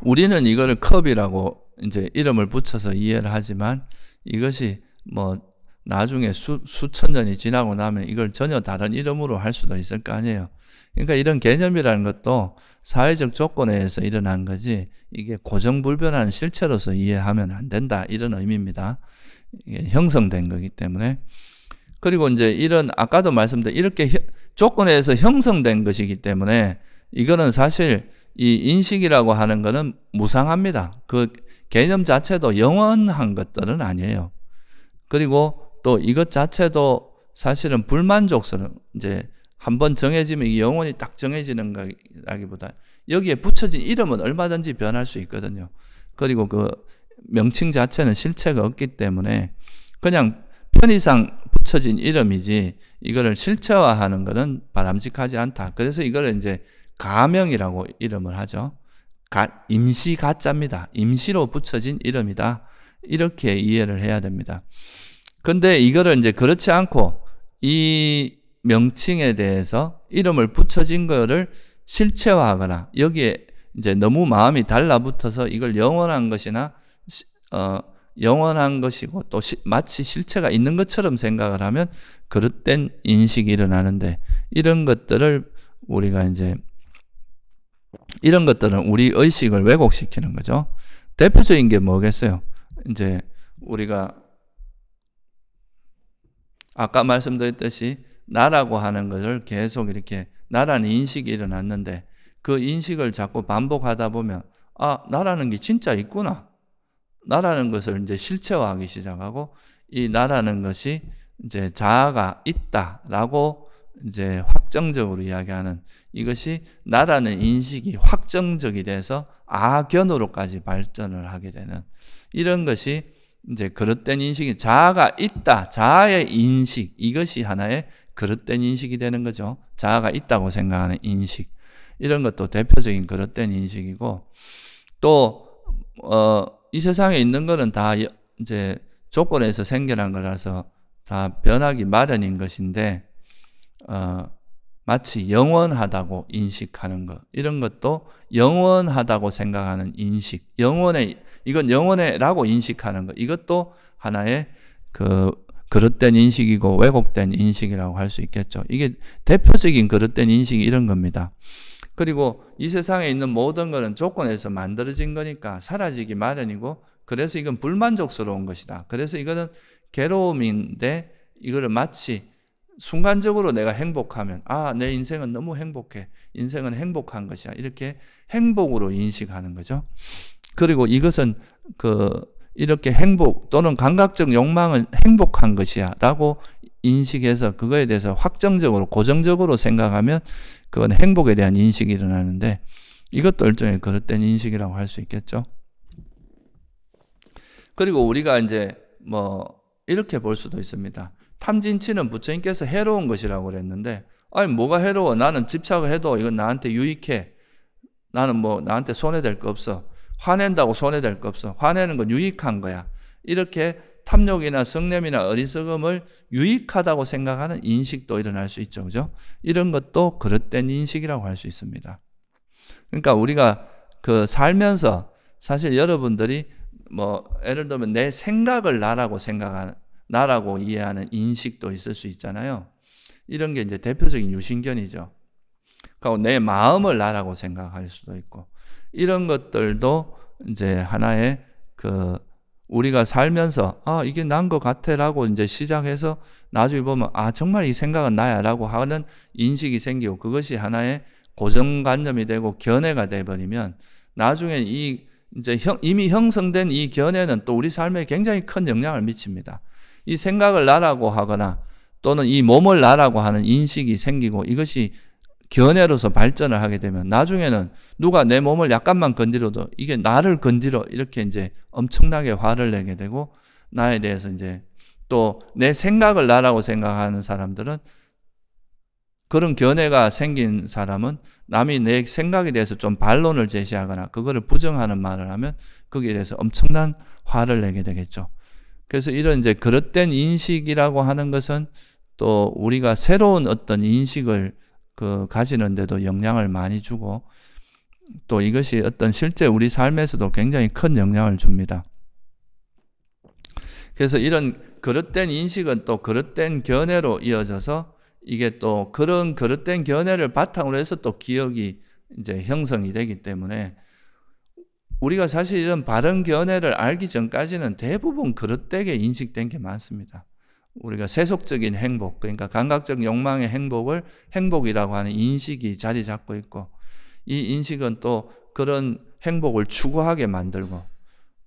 우리는 이거를 컵이라고 이제 이름을 붙여서 이해를 하지만 이것이 뭐 나중에 수, 수천 년이 지나고 나면 이걸 전혀 다른 이름으로 할 수도 있을 거 아니에요. 그러니까 이런 개념이라는 것도 사회적 조건에 의해서 일어난 거지 이게 고정불변한 실체로서 이해하면 안 된다 이런 의미입니다. 형성된 거기 때문에 그리고 이제 이런 아까도 말씀드린 이렇게 조건에서 형성된 것이기 때문에 이거는 사실 이 인식이라고 하는 거는 무상합니다. 그 개념 자체도 영원한 것들은 아니에요. 그리고 또 이것 자체도 사실은 불만족스러운 이제 한번 정해지면 이영원히딱 정해지는 거라기보다 여기에 붙여진 이름은 얼마든지 변할 수 있거든요. 그리고 그 명칭 자체는 실체가 없기 때문에 그냥 편의상 붙여진 이름이지 이거를 실체화하는 것은 바람직하지 않다. 그래서 이거를 이제 가명이라고 이름을 하죠. 가, 임시 가짜입니다. 임시로 붙여진 이름이다. 이렇게 이해를 해야 됩니다. 근데 이거를 이제 그렇지 않고 이 명칭에 대해서 이름을 붙여진 거를 실체화하거나 여기에 이제 너무 마음이 달라붙어서 이걸 영원한 것이나 어, 영원한 것이고 또 시, 마치 실체가 있는 것처럼 생각을 하면 그릇된 인식이 일어나는데 이런 것들을 우리가 이제 이런 것들은 우리 의식을 왜곡시키는 거죠. 대표적인 게 뭐겠어요? 이제 우리가 아까 말씀드렸듯이 나라고 하는 것을 계속 이렇게 나라는 인식이 일어났는데 그 인식을 자꾸 반복하다 보면 아 나라는 게 진짜 있구나 나라는 것을 이제 실체화하기 시작하고 이 나라는 것이 이제 자아가 있다라고 이제 확정적으로 이야기하는 이것이 나라는 인식이 확정적이 돼서 악연으로까지 발전을 하게 되는 이런 것이 이제 그릇된 인식이 자아가 있다. 자아의 인식 이것이 하나의 그릇된 인식이 되는 거죠. 자아가 있다고 생각하는 인식 이런 것도 대표적인 그릇된 인식이고 또 어, 이 세상에 있는 거는 다 이제 조건에서 생겨난 거라서 다 변하기 마련인 것인데, 어, 마치 영원하다고 인식하는 것. 이런 것도 영원하다고 생각하는 인식. 영원의, 이건 영원해라고 인식하는 것. 이것도 하나의 그 그릇된 인식이고 왜곡된 인식이라고 할 수 있겠죠. 이게 대표적인 그릇된 인식이 이런 겁니다. 그리고 이 세상에 있는 모든 것은 조건에서 만들어진 거니까 사라지기 마련이고 그래서 이건 불만족스러운 것이다. 그래서 이거는 괴로움인데 이거를 마치 순간적으로 내가 행복하면 아, 내 인생은 너무 행복해. 인생은 행복한 것이야. 이렇게 행복으로 인식하는 거죠. 그리고 이것은 그 이렇게 행복 또는 감각적 욕망은 행복한 것이야라고 인식해서 그거에 대해서 확정적으로 고정적으로 생각하면 그건 행복에 대한 인식이 일어나는데 이것도 일종의 그릇된 인식이라고 할 수 있겠죠. 그리고 우리가 이제 뭐 이렇게 볼 수도 있습니다. 탐진치는 부처님께서 해로운 것이라고 그랬는데 아니 뭐가 해로워? 나는 집착을 해도 이건 나한테 유익해. 나는 뭐 나한테 손해될 거 없어. 화낸다고 손해될 거 없어. 화내는 건 유익한 거야. 이렇게 탐욕이나 성냄이나 어리석음을 유익하다고 생각하는 인식도 일어날 수 있죠. 그죠? 이런 것도 그릇된 인식이라고 할 수 있습니다. 그러니까 우리가 그 살면서 사실 여러분들이 뭐 예를 들면 내 생각을 나라고 생각하는 나라고 이해하는 인식도 있을 수 있잖아요. 이런 게 이제 대표적인 유신견이죠. 그러니내 마음을 나라고 생각할 수도 있고 이런 것들도 이제 하나의 그 우리가 살면서 아 이게 난 것 같아라고 이제 시작해서 나중에 보면 아 정말 이 생각은 나야라고 하는 인식이 생기고 그것이 하나의 고정관념이 되고 견해가 돼버리면 나중에 이 이제 형, 이미 형성된 이 견해는 또 우리 삶에 굉장히 큰 영향을 미칩니다. 이 생각을 나라고 하거나 또는 이 몸을 나라고 하는 인식이 생기고 이것이 견해로서 발전을 하게 되면 나중에는 누가 내 몸을 약간만 건드려도 이게 나를 건드려 이렇게 이제 엄청나게 화를 내게 되고 나에 대해서 이제 또 내 생각을 나라고 생각하는 사람들은 그런 견해가 생긴 사람은 남이 내 생각에 대해서 좀 반론을 제시하거나 그거를 부정하는 말을 하면 거기에 대해서 엄청난 화를 내게 되겠죠. 그래서 이런 이제 그릇된 인식이라고 하는 것은 또 우리가 새로운 어떤 인식을 그 가지는데도 영향을 많이 주고 또 이것이 어떤 실제 우리 삶에서도 굉장히 큰 영향을 줍니다. 그래서 이런 그릇된 인식은 또 그릇된 견해로 이어져서 이게 또 그런 그릇된 견해를 바탕으로 해서 또 기억이 이제 형성이 되기 때문에 우리가 사실 이런 바른 견해를 알기 전까지는 대부분 그릇되게 인식된 게 많습니다. 우리가 세속적인 행복, 그러니까 감각적 욕망의 행복을 행복이라고 하는 인식이 자리 잡고 있고, 이 인식은 또 그런 행복을 추구하게 만들고,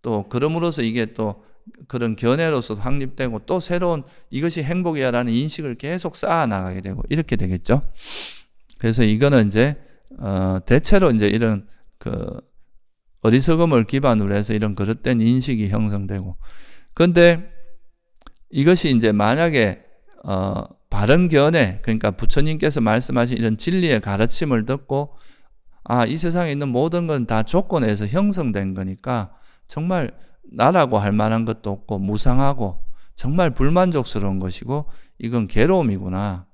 또 그럼으로써 이게 또 그런 견해로서 확립되고, 또 새로운 이것이 행복이야라는 인식을 계속 쌓아 나가게 되고, 이렇게 되겠죠. 그래서 이거는 이제, 어, 대체로 이제 이런 그 어리석음을 기반으로 해서 이런 그릇된 인식이 형성되고, 근데 이것이 이제 만약에 어, 바른 견해 그러니까 부처님께서 말씀하신 이런 진리의 가르침을 듣고 아이 세상에 있는 모든 건 다 조건에서 형성된 거니까 정말 나라고 할 만한 것도 없고 무상하고 정말 불만족스러운 것이고 이건 괴로움이구나.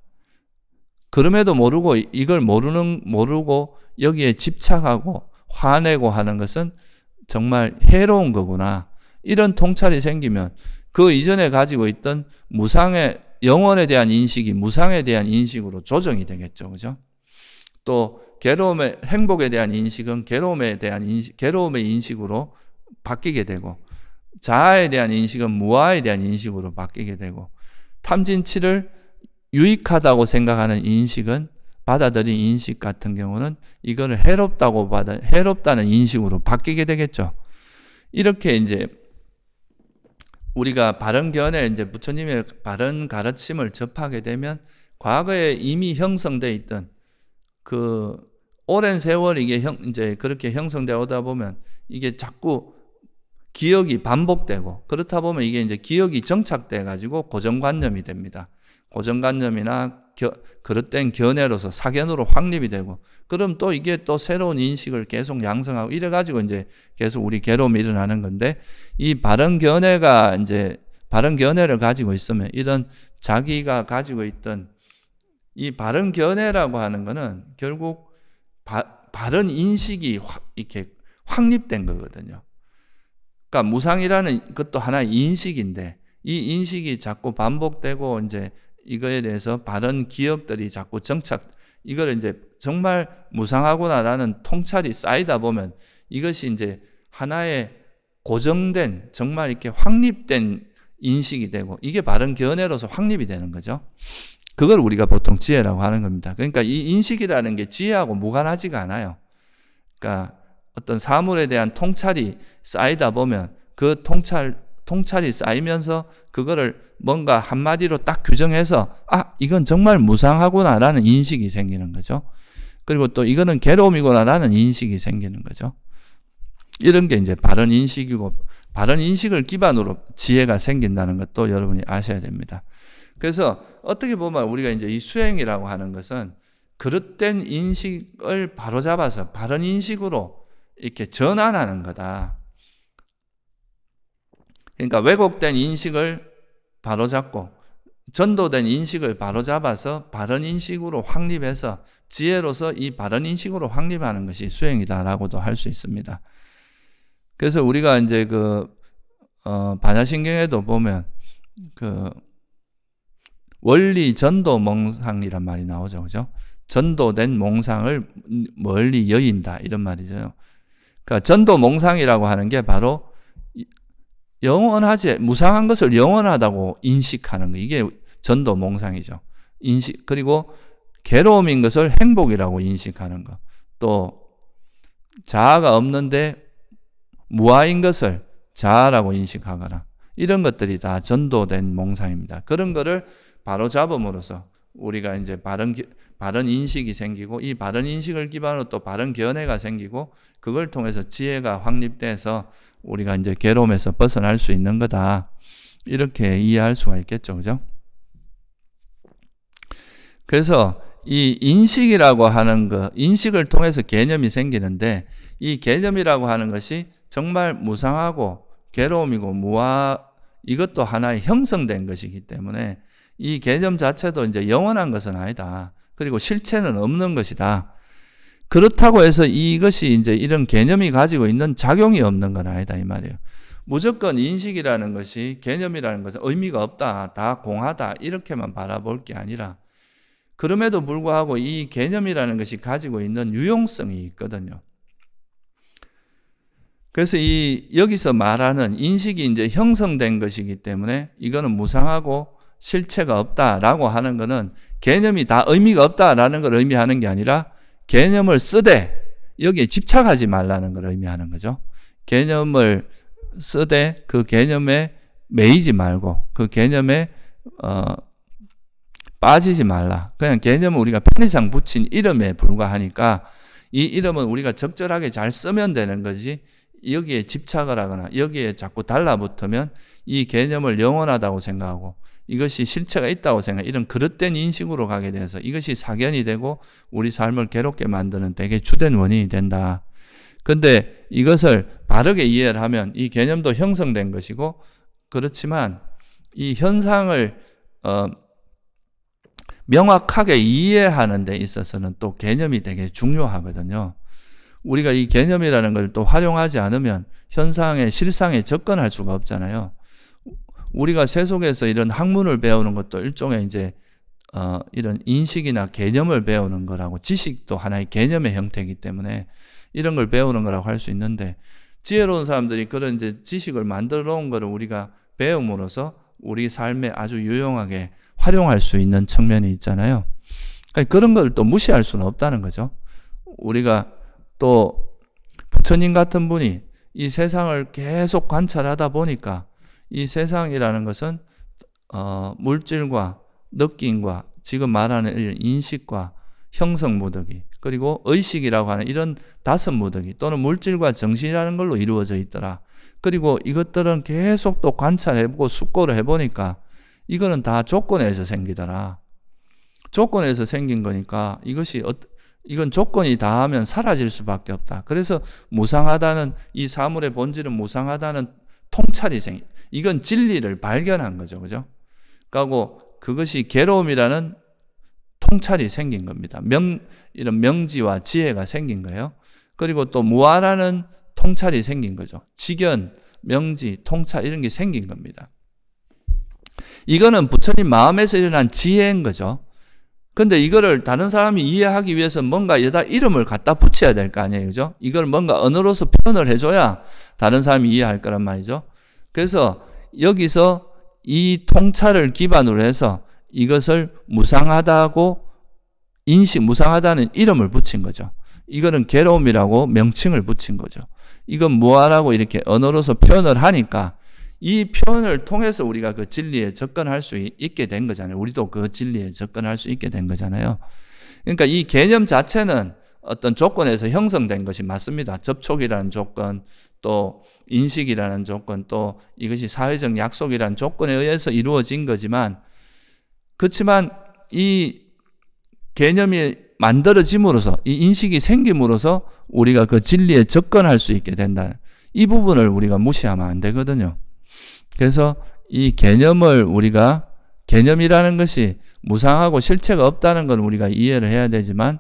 그럼에도 모르고 이걸 모르는 모르고 여기에 집착하고 화내고 하는 것은 정말 해로운 거구나. 이런 통찰이 생기면 그 이전에 가지고 있던 무상의 영혼에 대한 인식이 무상에 대한 인식으로 조정이 되겠죠. 그죠? 또 괴로움의 행복에 대한 인식은 괴로움에 대한 인식, 괴로움의 인식으로 바뀌게 되고 자아에 대한 인식은 무아에 대한 인식으로 바뀌게 되고 탐진치를 유익하다고 생각하는 인식은 받아들인 인식 같은 경우는 이거를 해롭다고 받아 해롭다는 인식으로 바뀌게 되겠죠. 이렇게 이제 우리가 바른 견해 이제 부처님의 바른 가르침을 접하게 되면 과거에 이미 형성돼 있던 그 오랜 세월 이게 형, 이제 그렇게 형성되어 오다 보면 이게 자꾸 기억이 반복되고 그렇다 보면 이게 이제 기억이 정착돼 가지고 고정관념이 됩니다. 고정관념이나 겨, 그릇된 견해로서 사견으로 확립이 되고 그럼 또 이게 또 새로운 인식을 계속 양성하고 이래 가지고 이제 계속 우리 괴로움이 일어나는 건데 이 바른 견해가 이제 바른 견해를 가지고 있으면 이런 자기가 가지고 있던 이 바른 견해라고 하는 것은 결국 바, 바른 인식이 확, 이렇게 확립된 거거든요. 그러니까 무상이라는 것도 하나의 인식인데 이 인식이 자꾸 반복되고 이제 이거에 대해서 바른 기억들이 자꾸 정착 이걸 이제 정말 무상하구나라는 통찰이 쌓이다 보면 이것이 이제 하나의 고정된 정말 이렇게 확립된 인식이 되고 이게 바른 견해로서 확립이 되는 거죠. 그걸 우리가 보통 지혜라고 하는 겁니다. 그러니까 이 인식이라는 게 지혜하고 무관하지가 않아요. 그러니까 어떤 사물에 대한 통찰이 쌓이다 보면 그 통찰 통찰이 쌓이면서 그거를 뭔가 한마디로 딱 규정해서 아 이건 정말 무상하구나라는 인식이 생기는 거죠. 그리고 또 이거는 괴로움이구나라는 인식이 생기는 거죠. 이런 게 이제 바른 인식이고 바른 인식을 기반으로 지혜가 생긴다는 것도 여러분이 아셔야 됩니다. 그래서 어떻게 보면 우리가 이제 이 수행이라고 하는 것은 그릇된 인식을 바로잡아서 바른 인식으로 이렇게 전환하는 거다. 그러니까 왜곡된 인식을 바로잡고 전도된 인식을 바로잡아서 바른 인식으로 확립해서 지혜로서 이 바른 인식으로 확립하는 것이 수행이다라고도 할 수 있습니다. 그래서 우리가 이제 그, 어, 반야신경에도 보면 그, 원리 전도 몽상이란 말이 나오죠. 그죠? 전도된 몽상을 멀리 여인다. 이런 말이죠. 그러니까 전도 몽상이라고 하는 게 바로 영원하지, 무상한 것을 영원하다고 인식하는 거. 이게 전도 몽상이죠. 인식, 그리고 괴로움인 것을 행복이라고 인식하는 거. 또, 자아가 없는데 무아인 것을 자아라고 인식하거나 이런 것들이 다 전도된 몽상입니다. 그런 거를 바로 잡음으로써 우리가 이제 바른 바른 인식이 생기고 이 바른 인식을 기반으로 또 바른 견해가 생기고 그걸 통해서 지혜가 확립돼서 우리가 이제 괴로움에서 벗어날 수 있는 거다. 이렇게 이해할 수가 있겠죠. 그죠? 그래서 이 인식이라고 하는 거, 인식을 통해서 개념이 생기는데 이 개념이라고 하는 것이 정말 무상하고 괴로움이고 무아 이것도 하나의 형성된 것이기 때문에 이 개념 자체도 이제 영원한 것은 아니다. 그리고 실체는 없는 것이다. 그렇다고 해서 이것이 이제 이런 개념이 가지고 있는 작용이 없는 건 아니다 이 말이에요. 무조건 인식이라는 것이 개념이라는 것은 의미가 없다, 다 공하다 이렇게만 바라볼 게 아니라 그럼에도 불구하고 이 개념이라는 것이 가지고 있는 유용성이 있거든요. 그래서 이 여기서 말하는 인식이 이제 형성된 것이기 때문에 이거는 무상하고 실체가 없다라고 하는 것은 개념이 다 의미가 없다라는 걸 의미하는 게 아니라 개념을 쓰되 여기에 집착하지 말라는 걸 의미하는 거죠. 개념을 쓰되 그 개념에 매이지 말고 그 개념에 어, 빠지지 말라. 그냥 개념은 우리가 편의상 붙인 이름에 불과하니까 이 이름은 우리가 적절하게 잘 쓰면 되는 거지 여기에 집착을 하거나 여기에 자꾸 달라붙으면 이 개념을 영원하다고 생각하고 이것이 실체가 있다고 생각 이런 그릇된 인식으로 가게 돼서 이것이 사견이 되고 우리 삶을 괴롭게 만드는 되게 주된 원인이 된다. 근데 이것을 바르게 이해를 하면 이 개념도 형성된 것이고 그렇지만 이 현상을 어 명확하게 이해하는 데 있어서는 또 개념이 되게 중요하거든요. 우리가 이 개념이라는 걸 또 활용하지 않으면 현상의 실상에 접근할 수가 없잖아요. 우리가 세속에서 이런 학문을 배우는 것도 일종의 이제 어, 이런 인식이나 개념을 배우는 거라고 지식도 하나의 개념의 형태이기 때문에 이런 걸 배우는 거라고 할 수 있는데 지혜로운 사람들이 그런 이제 지식을 만들어 놓은 거를 우리가 배움으로써 우리 삶에 아주 유용하게 활용할 수 있는 측면이 있잖아요. 그 그런 걸 또 무시할 수는 없다는 거죠. 우리가 또 부처님 같은 분이 이 세상을 계속 관찰하다 보니까 이 세상이라는 것은 어, 물질과 느낌과 지금 말하는 인식과 형성 무더기 그리고 의식이라고 하는 이런 다섯 무더기 또는 물질과 정신이라는 걸로 이루어져 있더라. 그리고 이것들은 계속 또 관찰해보고 숙고를 해보니까 이거는 다 조건에서 생기더라. 조건에서 생긴 거니까 이것이 어떤 이건 조건이 다하면 사라질 수밖에 없다. 그래서 무상하다는 이 사물의 본질은 무상하다는 통찰이 생. 이건 진리를 발견한 거죠, 그죠? 그리고 그것이 괴로움이라는 통찰이 생긴 겁니다. 명 이런 명지와 지혜가 생긴 거예요. 그리고 또 무아라는 통찰이 생긴 거죠. 직연, 명지, 통찰 이런 게 생긴 겁니다. 이거는 부처님 마음에서 일어난 지혜인 거죠. 근데 이거를 다른 사람이 이해하기 위해서 뭔가 여기다 이름을 갖다 붙여야 될 거 아니에요. 그죠? 이걸 뭔가 언어로서 표현을 해줘야 다른 사람이 이해할 거란 말이죠. 그래서 여기서 이 통찰을 기반으로 해서 이것을 무상하다고 인식, 무상하다는 이름을 붙인 거죠. 이거는 괴로움이라고 명칭을 붙인 거죠. 이건 무아라고 이렇게 언어로서 표현을 하니까 이 표현을 통해서 우리가 그 진리에 접근할 수 있게 된 거잖아요. 우리도 그 진리에 접근할 수 있게 된 거잖아요. 그러니까 이 개념 자체는 어떤 조건에서 형성된 것이 맞습니다. 접촉이라는 조건, 또 인식이라는 조건, 또 이것이 사회적 약속이라는 조건에 의해서 이루어진 거지만, 그렇지만 이 개념이 만들어짐으로써, 이 인식이 생김으로써 우리가 그 진리에 접근할 수 있게 된다. 이 부분을 우리가 무시하면 안 되거든요. 그래서 이 개념을 우리가 개념이라는 것이 무상하고 실체가 없다는 건 우리가 이해를 해야 되지만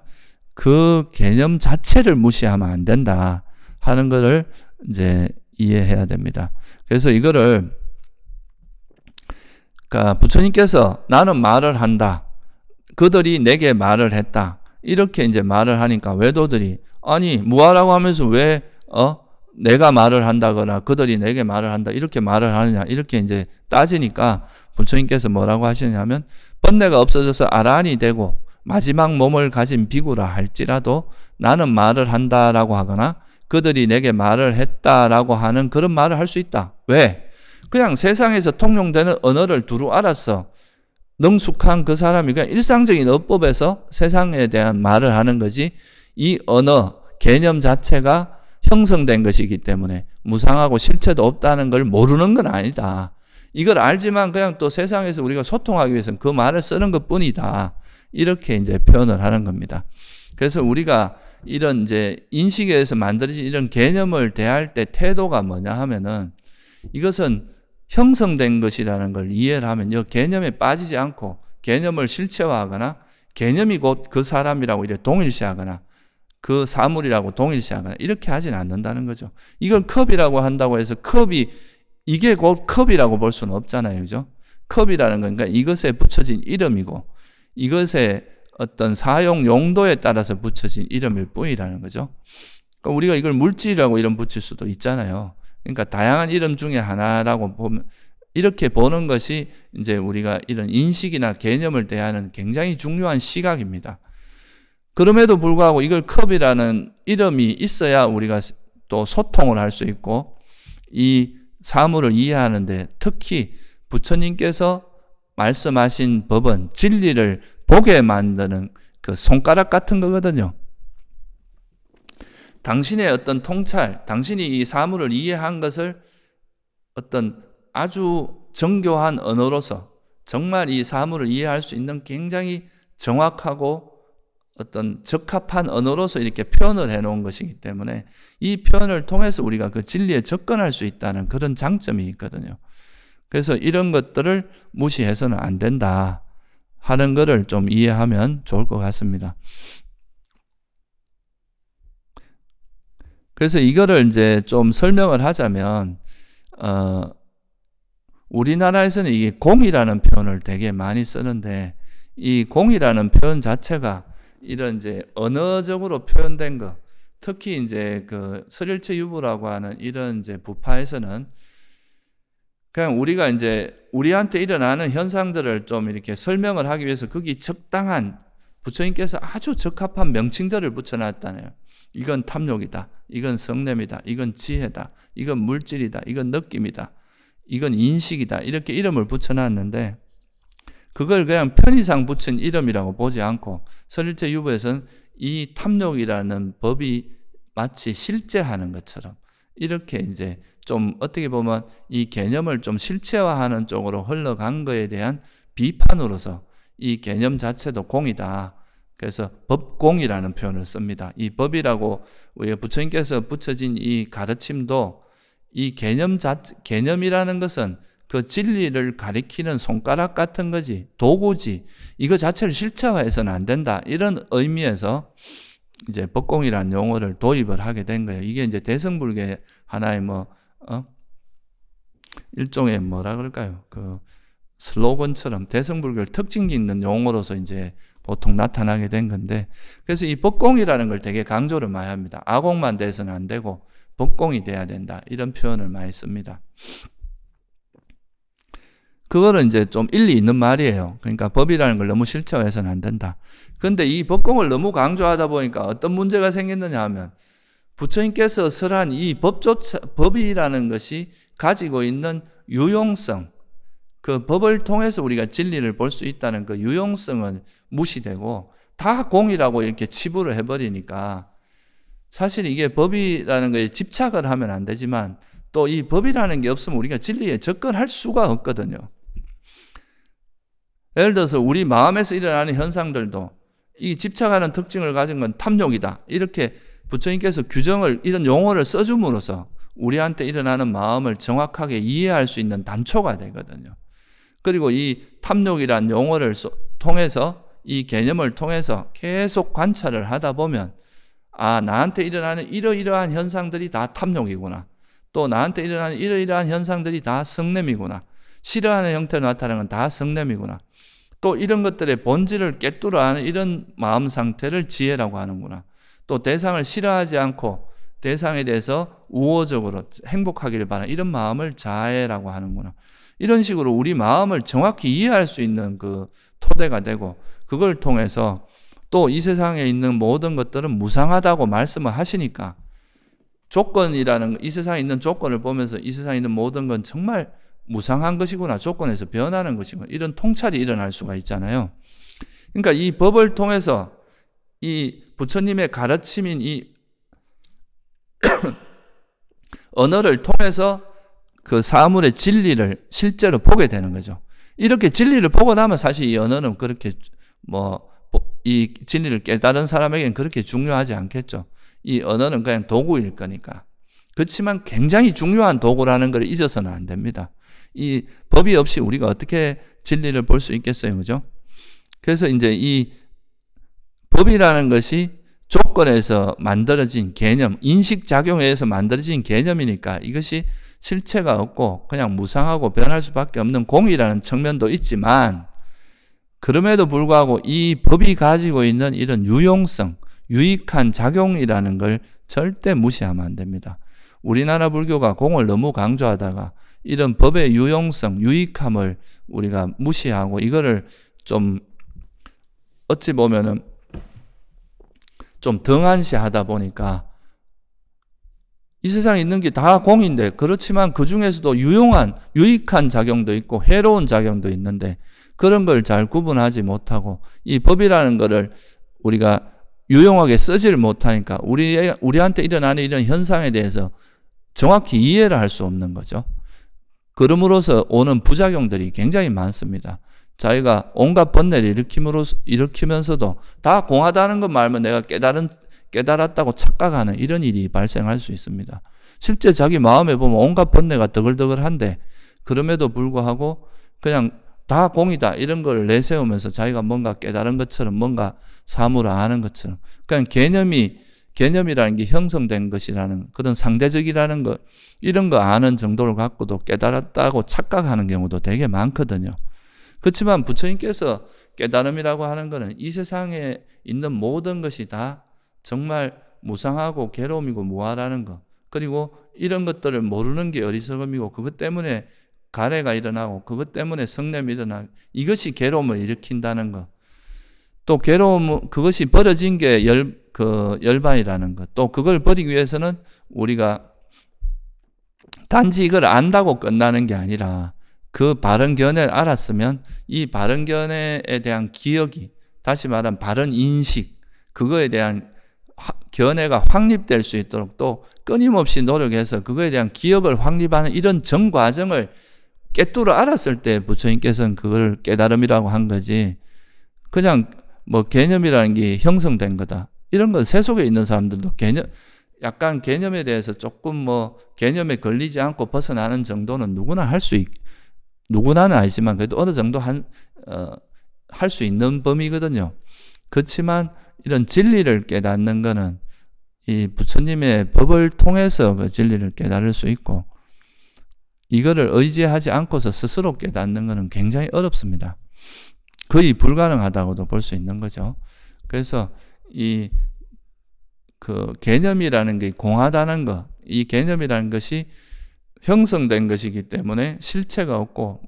그 개념 자체를 무시하면 안 된다 하는 것을 이제 이해해야 됩니다. 그래서 이거를 그러니까 부처님께서 나는 말을 한다. 그들이 내게 말을 했다. 이렇게 이제 말을 하니까 외도들이 아니 무아라고 하면서 왜 어? 내가 말을 한다거나 그들이 내게 말을 한다 이렇게 말을 하느냐 이렇게 이제 따지니까 부처님께서 뭐라고 하시냐면 번뇌가 없어져서 아란이 되고 마지막 몸을 가진 비구라 할지라도 나는 말을 한다라고 하거나 그들이 내게 말을 했다라고 하는 그런 말을 할 수 있다. 왜? 그냥 세상에서 통용되는 언어를 두루 알아서 능숙한 그 사람이 그냥 일상적인 어법에서 세상에 대한 말을 하는 거지 이 언어 개념 자체가 형성된 것이기 때문에 무상하고 실체도 없다는 걸 모르는 건 아니다. 이걸 알지만 그냥 또 세상에서 우리가 소통하기 위해서는 그 말을 쓰는 것 뿐이다. 이렇게 이제 표현을 하는 겁니다. 그래서 우리가 이런 이제 인식에 의해서 만들어진 이런 개념을 대할 때 태도가 뭐냐 하면은 이것은 형성된 것이라는 걸 이해를 하면 요 개념에 빠지지 않고 개념을 실체화하거나 개념이 곧 그 사람이라고 이래 동일시하거나 그 사물이라고 동일시하거나 이렇게 하진 않는다는 거죠. 이걸 컵이라고 한다고 해서 컵이 이게 곧 컵이라고 볼 수는 없잖아요. 그죠? 컵이라는 건가 그러니까 이것에 붙여진 이름이고 이것에 어떤 사용 용도에 따라서 붙여진 이름일 뿐이라는 거죠. 그러니까 우리가 이걸 물질이라고 이름 붙일 수도 있잖아요. 그러니까 다양한 이름 중에 하나라고 보면 이렇게 보는 것이 이제 우리가 이런 인식이나 개념을 대하는 굉장히 중요한 시각입니다. 그럼에도 불구하고 이걸 컵이라는 이름이 있어야 우리가 또 소통을 할 수 있고 이 사물을 이해하는데 특히 부처님께서 말씀하신 법은 진리를 보게 만드는 그 손가락 같은 거거든요. 당신의 어떤 통찰, 당신이 이 사물을 이해한 것을 어떤 아주 정교한 언어로서 정말 이 사물을 이해할 수 있는 굉장히 정확하고 어떤 적합한 언어로서 이렇게 표현을 해 놓은 것이기 때문에 이 표현을 통해서 우리가 그 진리에 접근할 수 있다는 그런 장점이 있거든요. 그래서 이런 것들을 무시해서는 안 된다 하는 것을 좀 이해하면 좋을 것 같습니다. 그래서 이거를 이제 좀 설명을 하자면 어 우리나라에서는 이게 공이라는 표현을 되게 많이 쓰는데 이 공이라는 표현 자체가 이런 이제 언어적으로 표현된 것, 특히 이제 그 설일체 유부라고 하는 이런 이제 부파에서는 그냥 우리가 이제 우리한테 일어나는 현상들을 좀 이렇게 설명을 하기 위해서 거기 적당한 부처님께서 아주 적합한 명칭들을 붙여놨다네요. 이건 탐욕이다. 이건 성냄이다. 이건 지혜다. 이건 물질이다. 이건 느낌이다. 이건 인식이다. 이렇게 이름을 붙여놨는데 그걸 그냥 편의상 붙인 이름이라고 보지 않고 설일체 유부에서는 이 탐욕이라는 법이 마치 실제하는 것처럼 이렇게 이제 좀 어떻게 보면 이 개념을 좀 실체화하는 쪽으로 흘러간 거에 대한 비판으로서 이 개념 자체도 공이다. 그래서 법공이라는 표현을 씁니다. 이 법이라고 우리 부처님께서 붙여진 이 가르침도 이 개념 자 개념이라는 것은 그 진리를 가리키는 손가락 같은 거지, 도구지, 이거 자체를 실체화해서는 안 된다. 이런 의미에서 이제 법공이라는 용어를 도입을 하게 된 거예요. 이게 이제 대승불교 의 하나의 뭐, 어? 일종의 뭐라 그럴까요? 그 슬로건처럼 대승불교를 특징 있는 용어로서 이제 보통 나타나게 된 건데, 그래서 이 법공이라는 걸 되게 강조를 많이 합니다. 아공만 돼서는 안 되고, 법공이 돼야 된다. 이런 표현을 많이 씁니다. 그거는 이제 좀 일리 있는 말이에요. 그러니까 법이라는 걸 너무 실체화해서는 안 된다. 근데 이 법공을 너무 강조하다 보니까 어떤 문제가 생겼느냐 하면 부처님께서 설한 이 법조차, 법이라는 것이 가지고 있는 유용성, 그 법을 통해서 우리가 진리를 볼 수 있다는 그 유용성은 무시되고 다 공이라고 이렇게 치부를 해버리니까 사실 이게 법이라는 거에 집착을 하면 안 되지만 또 이 법이라는 게 없으면 우리가 진리에 접근할 수가 없거든요. 예를 들어서 우리 마음에서 일어나는 현상들도 이 집착하는 특징을 가진 건 탐욕이다. 이렇게 부처님께서 규정을 이런 용어를 써줌으로써 우리한테 일어나는 마음을 정확하게 이해할 수 있는 단초가 되거든요. 그리고 이 탐욕이란 용어를 통해서 이 개념을 통해서 계속 관찰을 하다 보면 아 나한테 일어나는 이러이러한 현상들이 다 탐욕이구나. 또 나한테 일어나는 이러이러한 현상들이 다 성냄이구나. 싫어하는 형태로 나타나는 건 다 성냄이구나. 또 이런 것들의 본질을 깨뚫어 하는 이런 마음 상태를 지혜라고 하는구나. 또 대상을 싫어하지 않고 대상에 대해서 우호적으로 행복하기를 바라는 이런 마음을 자해라고 하는구나. 이런 식으로 우리 마음을 정확히 이해할 수 있는 그 토대가 되고 그걸 통해서 또 이 세상에 있는 모든 것들은 무상하다고 말씀을 하시니까 조건이라는 이 세상에 있는 조건을 보면서 이 세상에 있는 모든 건 정말 무상한 것이구나. 조건에서 변하는 것이구나. 이런 통찰이 일어날 수가 있잖아요. 그러니까 이 법을 통해서 이 부처님의 가르침인 이 언어를 통해서 그 사물의 진리를 실제로 보게 되는 거죠. 이렇게 진리를 보고 나면 사실 이 언어는 그렇게 뭐 이 진리를 깨달은 사람에게는 그렇게 중요하지 않겠죠. 이 언어는 그냥 도구일 거니까. 그렇지만 굉장히 중요한 도구라는 걸 잊어서는 안 됩니다. 이 법이 없이 우리가 어떻게 진리를 볼 수 있겠어요. 그죠? 그래서 이제 이 법이라는 것이 조건에서 만들어진 개념, 인식작용에서 만들어진 개념이니까 이것이 실체가 없고 그냥 무상하고 변할 수밖에 없는 공이라는 측면도 있지만 그럼에도 불구하고 이 법이 가지고 있는 이런 유용성, 유익한 작용이라는 걸 절대 무시하면 안 됩니다. 우리나라 불교가 공을 너무 강조하다가 이런 법의 유용성, 유익함을 우리가 무시하고 이거를 좀 어찌 보면은 좀 등한시하다 보니까 이 세상에 있는 게 다 공인데 그렇지만 그 중에서도 유용한 유익한 작용도 있고 해로운 작용도 있는데 그런 걸 잘 구분하지 못하고 이 법이라는 거를 우리가 유용하게 쓰질 못하니까 우리 우리한테 일어나는 이런 현상에 대해서 정확히 이해를 할 수 없는 거죠. 그럼으로써 오는 부작용들이 굉장히 많습니다. 자기가 온갖 번뇌를 일으킴으로, 일으키면서도 다 공하다는 것 말면 내가 깨달은, 깨달았다고 착각하는 이런 일이 발생할 수 있습니다. 실제 자기 마음에 보면 온갖 번뇌가 더글더글한데 그럼에도 불구하고 그냥 다 공이다 이런 걸 내세우면서 자기가 뭔가 깨달은 것처럼 뭔가 사물을 아는 것처럼 그냥 개념이 개념이라는 게 형성된 것이라는 그런 상대적이라는 것 이런 거 아는 정도를 갖고도 깨달았다고 착각하는 경우도 되게 많거든요. 그렇지만 부처님께서 깨달음이라고 하는 것은 이 세상에 있는 모든 것이 다 정말 무상하고 괴로움이고 무아라는것 그리고 이런 것들을 모르는 게 어리석음이고 그것 때문에 가래가 일어나고 그것 때문에 성냄이 일어나 이것이 괴로움을 일으킨다는 것. 또 괴로움 그것이 벌어진 게 열, 그 열반이라는 것, 또 그걸 버리기 위해서는 우리가 단지 이걸 안다고 끝나는 게 아니라 그 바른 견해를 알았으면 이 바른 견해에 대한 기억이 다시 말하면 바른 인식 그거에 대한 견해가 확립될 수 있도록 또 끊임없이 노력해서 그거에 대한 기억을 확립하는 이런 전 과정을 깨뚫어 알았을 때 부처님께서는 그걸 깨달음이라고 한 거지 그냥 뭐 개념이라는 게 형성된 거다. 이런 건 세속에 있는 사람들도 개념, 약간 개념에 대해서 조금 뭐 개념에 걸리지 않고 벗어나는 정도는 누구나 할 수 있, 누구나는 아니지만 그래도 어느 정도 한, 어, 할수 있는 범위거든요. 그렇지만 이런 진리를 깨닫는 거는 이 부처님의 법을 통해서 그 진리를 깨달을 수 있고 이거를 의지하지 않고서 스스로 깨닫는 거는 굉장히 어렵습니다. 거의 불가능하다고도 볼 수 있는 거죠. 그래서 이그 개념이라는 게 공하다는 것, 이 개념이라는 것이 형성된 것이기 때문에 실체가 없고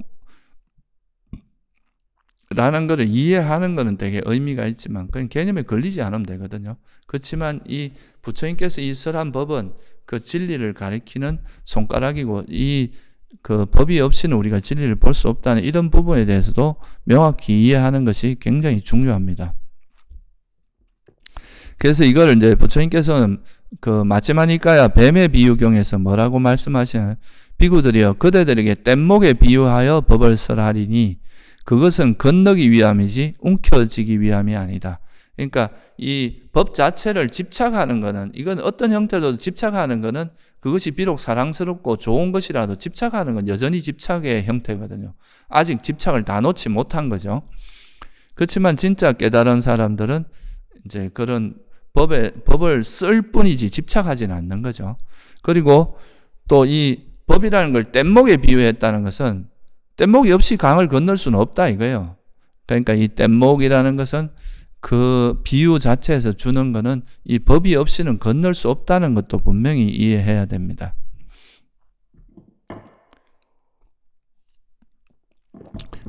라는 것을 이해하는 것은 되게 의미가 있지만 그건 개념에 걸리지 않으면 되거든요. 그렇지만 이 부처님께서 이 설한 법은 그 진리를 가리키는 손가락이고 이 그 법이 없이는 우리가 진리를 볼 수 없다는 이런 부분에 대해서도 명확히 이해하는 것이 굉장히 중요합니다. 그래서 이걸 이제 부처님께서는 그마지막이니까야 뱀의 비유경에서 뭐라고 말씀하시냐요 비구들이여 그대들에게 뗏목에 비유하여 법을 설하리니 그것은 건너기 위함이지 움켜지기 위함이 아니다. 그러니까 이 법 자체를 집착하는 것은 이건 어떤 형태로도 집착하는 것은 그것이 비록 사랑스럽고 좋은 것이라도 집착하는 건 여전히 집착의 형태거든요. 아직 집착을 다 놓지 못한 거죠. 그렇지만 진짜 깨달은 사람들은 이제 그런 법에, 법을 쓸 뿐이지 집착하지는 않는 거죠. 그리고 또 이 법이라는 걸 뗏목에 비유했다는 것은 뗏목이 없이 강을 건널 수는 없다 이거예요. 그러니까 이 뗏목이라는 것은 그 비유 자체에서 주는 것은 이 법이 없이는 건널 수 없다는 것도 분명히 이해해야 됩니다.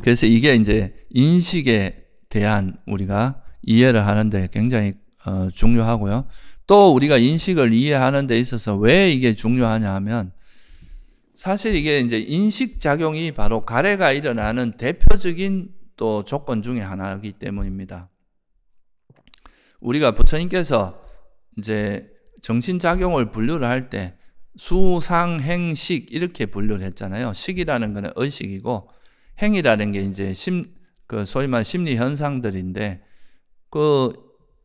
그래서 이게 이제 인식에 대한 우리가 이해를 하는데 굉장히 어, 중요하고요. 또 우리가 인식을 이해하는 데 있어서 왜 이게 중요하냐 하면 사실 이게 이제 인식 작용이 바로 가래가 일어나는 대표적인 또 조건 중에 하나이기 때문입니다. 우리가 부처님께서 이제 정신 작용을 분류를 할 때 수상행식 이렇게 분류를 했잖아요. 식이라는 거는 의식이고 행이라는 게 이제 심그 소위 말하는 심리 현상들인데 그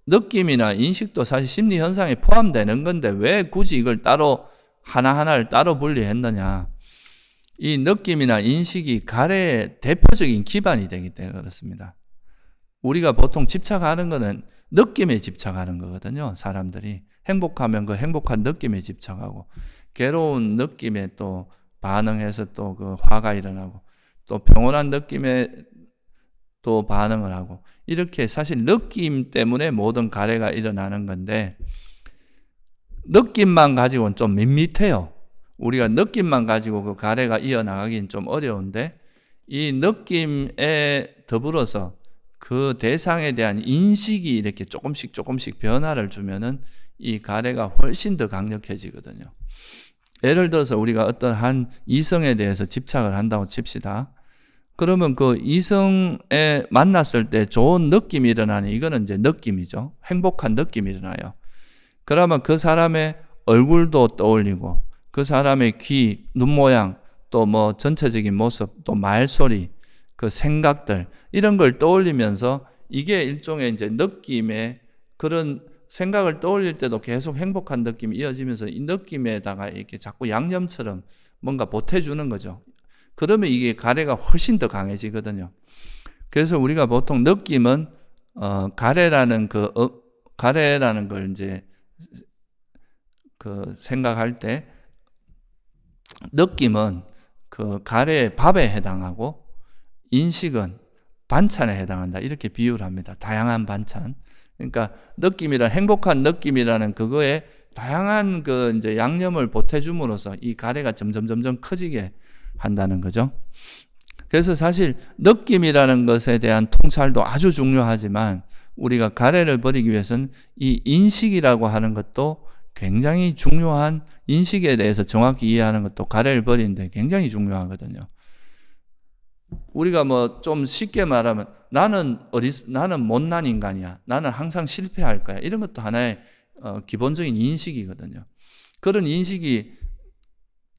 느낌이나 인식도 사실 심리 현상에 포함되는 건데 왜 굳이 이걸 따로 하나하나를 따로 분리했느냐. 이 느낌이나 인식이 가래의 대표적인 기반이 되기 때문에 그렇습니다. 우리가 보통 집착하는 것은 느낌에 집착하는 거거든요. 사람들이 행복하면 그 행복한 느낌에 집착하고 괴로운 느낌에 또 반응해서 또 그 화가 일어나고 또 평온한 느낌에 또 반응을 하고 이렇게 사실 느낌 때문에 모든 가래가 일어나는 건데 느낌만 가지고는 좀 밋밋해요. 우리가 느낌만 가지고 그 가래가 이어나가긴 좀 어려운데 이 느낌에 더불어서 그 대상에 대한 인식이 이렇게 조금씩 조금씩 변화를 주면은 이 가래가 훨씬 더 강력해지거든요. 예를 들어서 우리가 어떤 한 이성에 대해서 집착을 한다고 칩시다. 그러면 그 이성에 만났을 때 좋은 느낌이 일어나니 이거는 이제 느낌이죠. 행복한 느낌이 일어나요. 그러면 그 사람의 얼굴도 떠올리고 그 사람의 귀, 눈 모양, 또 뭐 전체적인 모습, 또 말소리, 그 생각들 이런 걸 떠올리면서 이게 일종의 이제 느낌의 그런 생각을 떠올릴 때도 계속 행복한 느낌이 이어지면서 이 느낌에다가 이렇게 자꾸 양념처럼 뭔가 보태주는 거죠. 그러면 이게 가래가 훨씬 더 강해지거든요. 그래서 우리가 보통 느낌은 어, 가래라는 그 어, 가래라는 걸 이제 그 생각할 때 느낌은 그 가래의 밥에 해당하고 인식은 반찬에 해당한다 이렇게 비유를 합니다. 다양한 반찬. 그러니까 느낌이란 행복한 느낌이라는 그거에 다양한 그 이제 양념을 보태줌으로써 이 가래가 점점 점점 커지게 한다는 거죠. 그래서 사실 느낌이라는 것에 대한 통찰도 아주 중요하지만 우리가 가래를 버리기 위해서는 이 인식이라고 하는 것도 굉장히 중요한 인식에 대해서 정확히 이해하는 것도 가래를 버리는데 굉장히 중요하거든요. 우리가 뭐 좀 쉽게 말하면 나는 어리 나는 못난 인간이야. 나는 항상 실패할 거야. 이런 것도 하나의 어, 기본적인 인식이거든요. 그런 인식이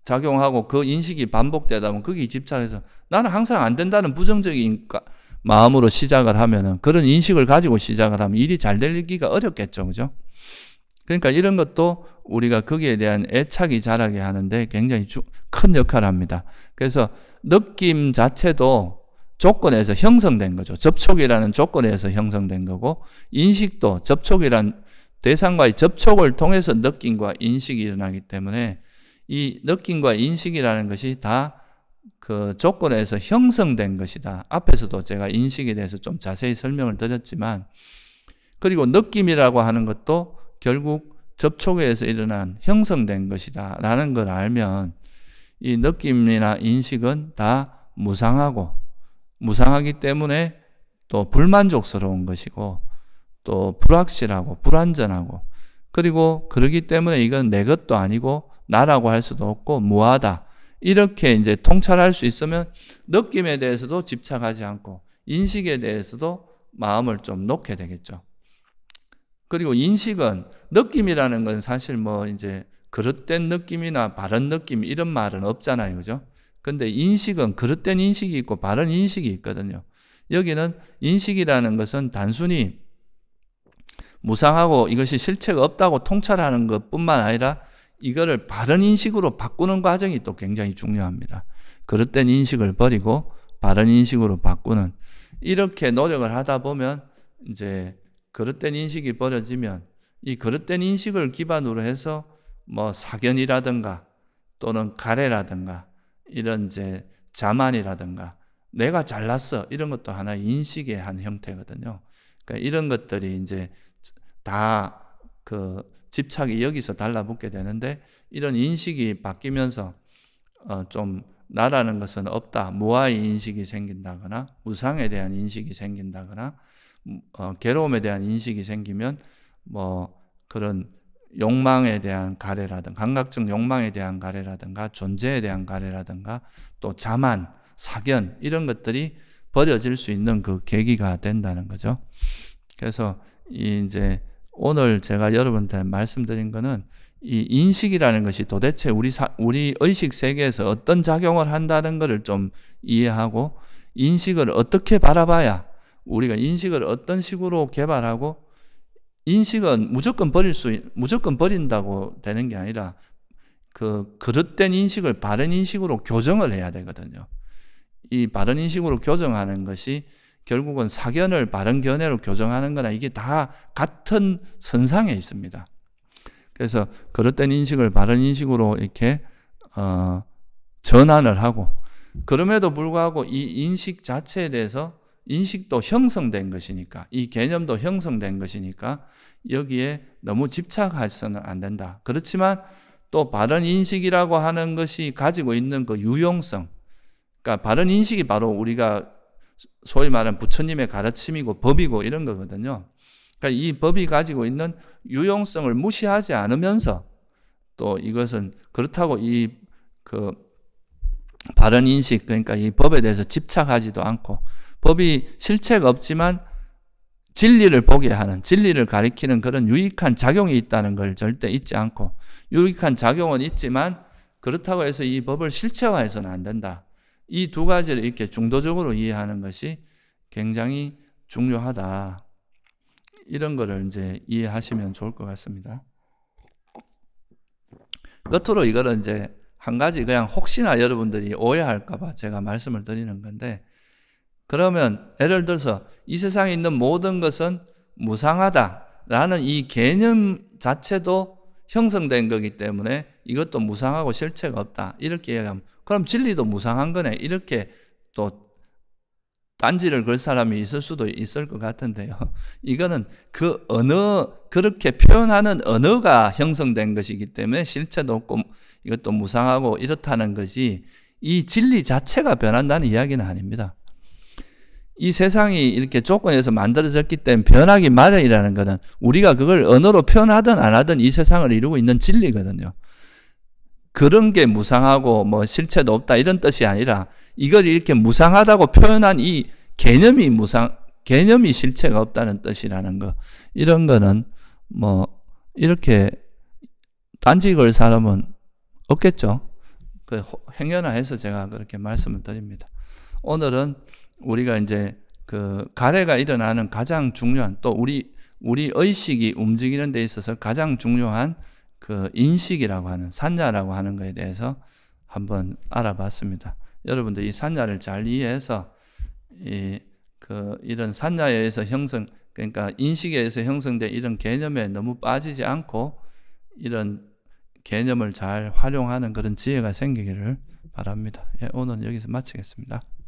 작용하고 그 인식이 반복되다 보면 거기 집착해서 나는 항상 안 된다는 부정적인 마음으로 시작을 하면은 그런 인식을 가지고 시작을 하면 일이 잘 되기가 어렵겠죠. 그죠? 그러니까 이런 것도 우리가 거기에 대한 애착이 자라게 하는데 굉장히 큰 역할을 합니다. 그래서 느낌 자체도 조건에서 형성된 거죠. 접촉이라는 조건에서 형성된 거고 인식도 접촉이란 대상과의 접촉을 통해서 느낌과 인식이 일어나기 때문에 이 느낌과 인식이라는 것이 다 그 조건에서 형성된 것이다. 앞에서도 제가 인식에 대해서 좀 자세히 설명을 드렸지만, 그리고 느낌이라고 하는 것도 결국 접촉에 서 일어난 형성된 것이다. 라는 걸 알면, 이 느낌이나 인식은 다 무상하고, 무상하기 때문에 또 불만족스러운 것이고, 또 불확실하고, 불안전하고, 그리고 그러기 때문에 이건 내 것도 아니고, 나라고 할 수도 없고 무하다. 이렇게 이제 통찰할 수 있으면 느낌에 대해서도 집착하지 않고 인식에 대해서도 마음을 좀 놓게 되겠죠. 그리고 인식은 느낌이라는 건 사실 뭐 이제 그릇된 느낌이나 바른 느낌 이런 말은 없잖아요. 그죠? 근데 인식은 그릇된 인식이 있고 바른 인식이 있거든요. 여기는 인식이라는 것은 단순히 무상하고 이것이 실체가 없다고 통찰하는 것 뿐만 아니라 이거를 바른 인식으로 바꾸는 과정이 또 굉장히 중요합니다. 그릇된 인식을 버리고 바른 인식으로 바꾸는 이렇게 노력을 하다 보면 이제 그릇된 인식이 버려지면 이 그릇된 인식을 기반으로 해서 뭐 사견이라든가 또는 가래라든가 이런 이제 자만이라든가 내가 잘났어 이런 것도 하나의 인식의 한 형태거든요. 그러니까 이런 것들이 이제 다그 집착이 여기서 달라붙게 되는데 이런 인식이 바뀌면서 어, 좀 나라는 것은 없다, 무아의 인식이 생긴다거나 무상에 대한 인식이 생긴다거나 음, 어, 괴로움에 대한 인식이 생기면 뭐 그런 욕망에 대한 가래라든가 감각적 욕망에 대한 가래라든가 존재에 대한 가래라든가 또 자만, 사견 이런 것들이 버려질 수 있는 그 계기가 된다는 거죠. 그래서 이제 오늘 제가 여러분한테 말씀드린 것은 이 인식이라는 것이 도대체 우리 사, 우리 의식 세계에서 어떤 작용을 한다는 것을 좀 이해하고 인식을 어떻게 바라봐야 우리가 인식을 어떤 식으로 개발하고 인식은 무조건 버릴 수 무조건 버린다고 되는 게 아니라 그 그릇된 인식을 바른 인식으로 교정을 해야 되거든요. 이 바른 인식으로 교정하는 것이 결국은 사견을 바른 견해로 교정하는 거나 이게 다 같은 선상에 있습니다. 그래서 그릇된 인식을 바른 인식으로 이렇게 어, 전환을 하고 그럼에도 불구하고 이 인식 자체에 대해서 인식도 형성된 것이니까 이 개념도 형성된 것이니까 여기에 너무 집착해서는 안 된다. 그렇지만 또 바른 인식이라고 하는 것이 가지고 있는 그 유용성 그러니까 바른 인식이 바로 우리가 소위 말하는 부처님의 가르침이고 법이고 이런 거거든요. 그러니까 이 법이 가지고 있는 유용성을 무시하지 않으면서 또 이것은 그렇다고 이 그 바른 인식 그러니까 이 법에 대해서 집착하지도 않고 법이 실체가 없지만 진리를 보게 하는 진리를 가리키는 그런 유익한 작용이 있다는 걸 절대 잊지 않고 유익한 작용은 있지만 그렇다고 해서 이 법을 실체화해서는 안 된다. 이두 가지를 이렇게 중도적으로 이해하는 것이 굉장히 중요하다. 이런 거를 이제 이해하시면 좋을 것 같습니다. 끝으로 이거는 이제 한 가지 그냥 혹시나 여러분들이 오해할까봐 제가 말씀을 드리는 건데 그러면 예를 들어서 이 세상에 있는 모든 것은 무상하다라는 이 개념 자체도 형성된 거기 때문에 이것도 무상하고 실체가 없다. 이렇게 얘기하면 그럼 진리도 무상한 거네. 이렇게 또딴지를걸 사람이 있을 수도 있을 것 같은데요. 이거는 그 언어, 그렇게 표현하는 언어가 형성된 것이기 때문에 실체도 없고 이것도 무상하고 이렇다는 것이 이 진리 자체가 변한다는 이야기는 아닙니다. 이 세상이 이렇게 조건에서 만들어졌기 때문에 변하기 마련이라는 것은 우리가 그걸 언어로 표현하든 안 하든 이 세상을 이루고 있는 진리거든요. 그런 게 무상하고 뭐 실체도 없다 이런 뜻이 아니라 이걸 이렇게 무상하다고 표현한 이 개념이 무상 개념이 실체가 없다는 뜻이라는 거 이런 거는 뭐 이렇게 단지 걸 사람은 없겠죠. 그행여나해서 제가 그렇게 말씀을 드립니다. 오늘은 우리가 이제 그 가래가 일어나는 가장 중요한 또 우리 우리 의식이 움직이는 데 있어서 가장 중요한 그 인식이라고 하는 산자라고 하는 것에 대해서 한번 알아봤습니다. 여러분들 이 산자를 잘 이해해서 이 그 이런 산자에 의해서 형성 그러니까 인식에 의해서 형성된 이런 개념에 너무 빠지지 않고 이런 개념을 잘 활용하는 그런 지혜가 생기기를 바랍니다. 예, 오늘 여기서 마치겠습니다.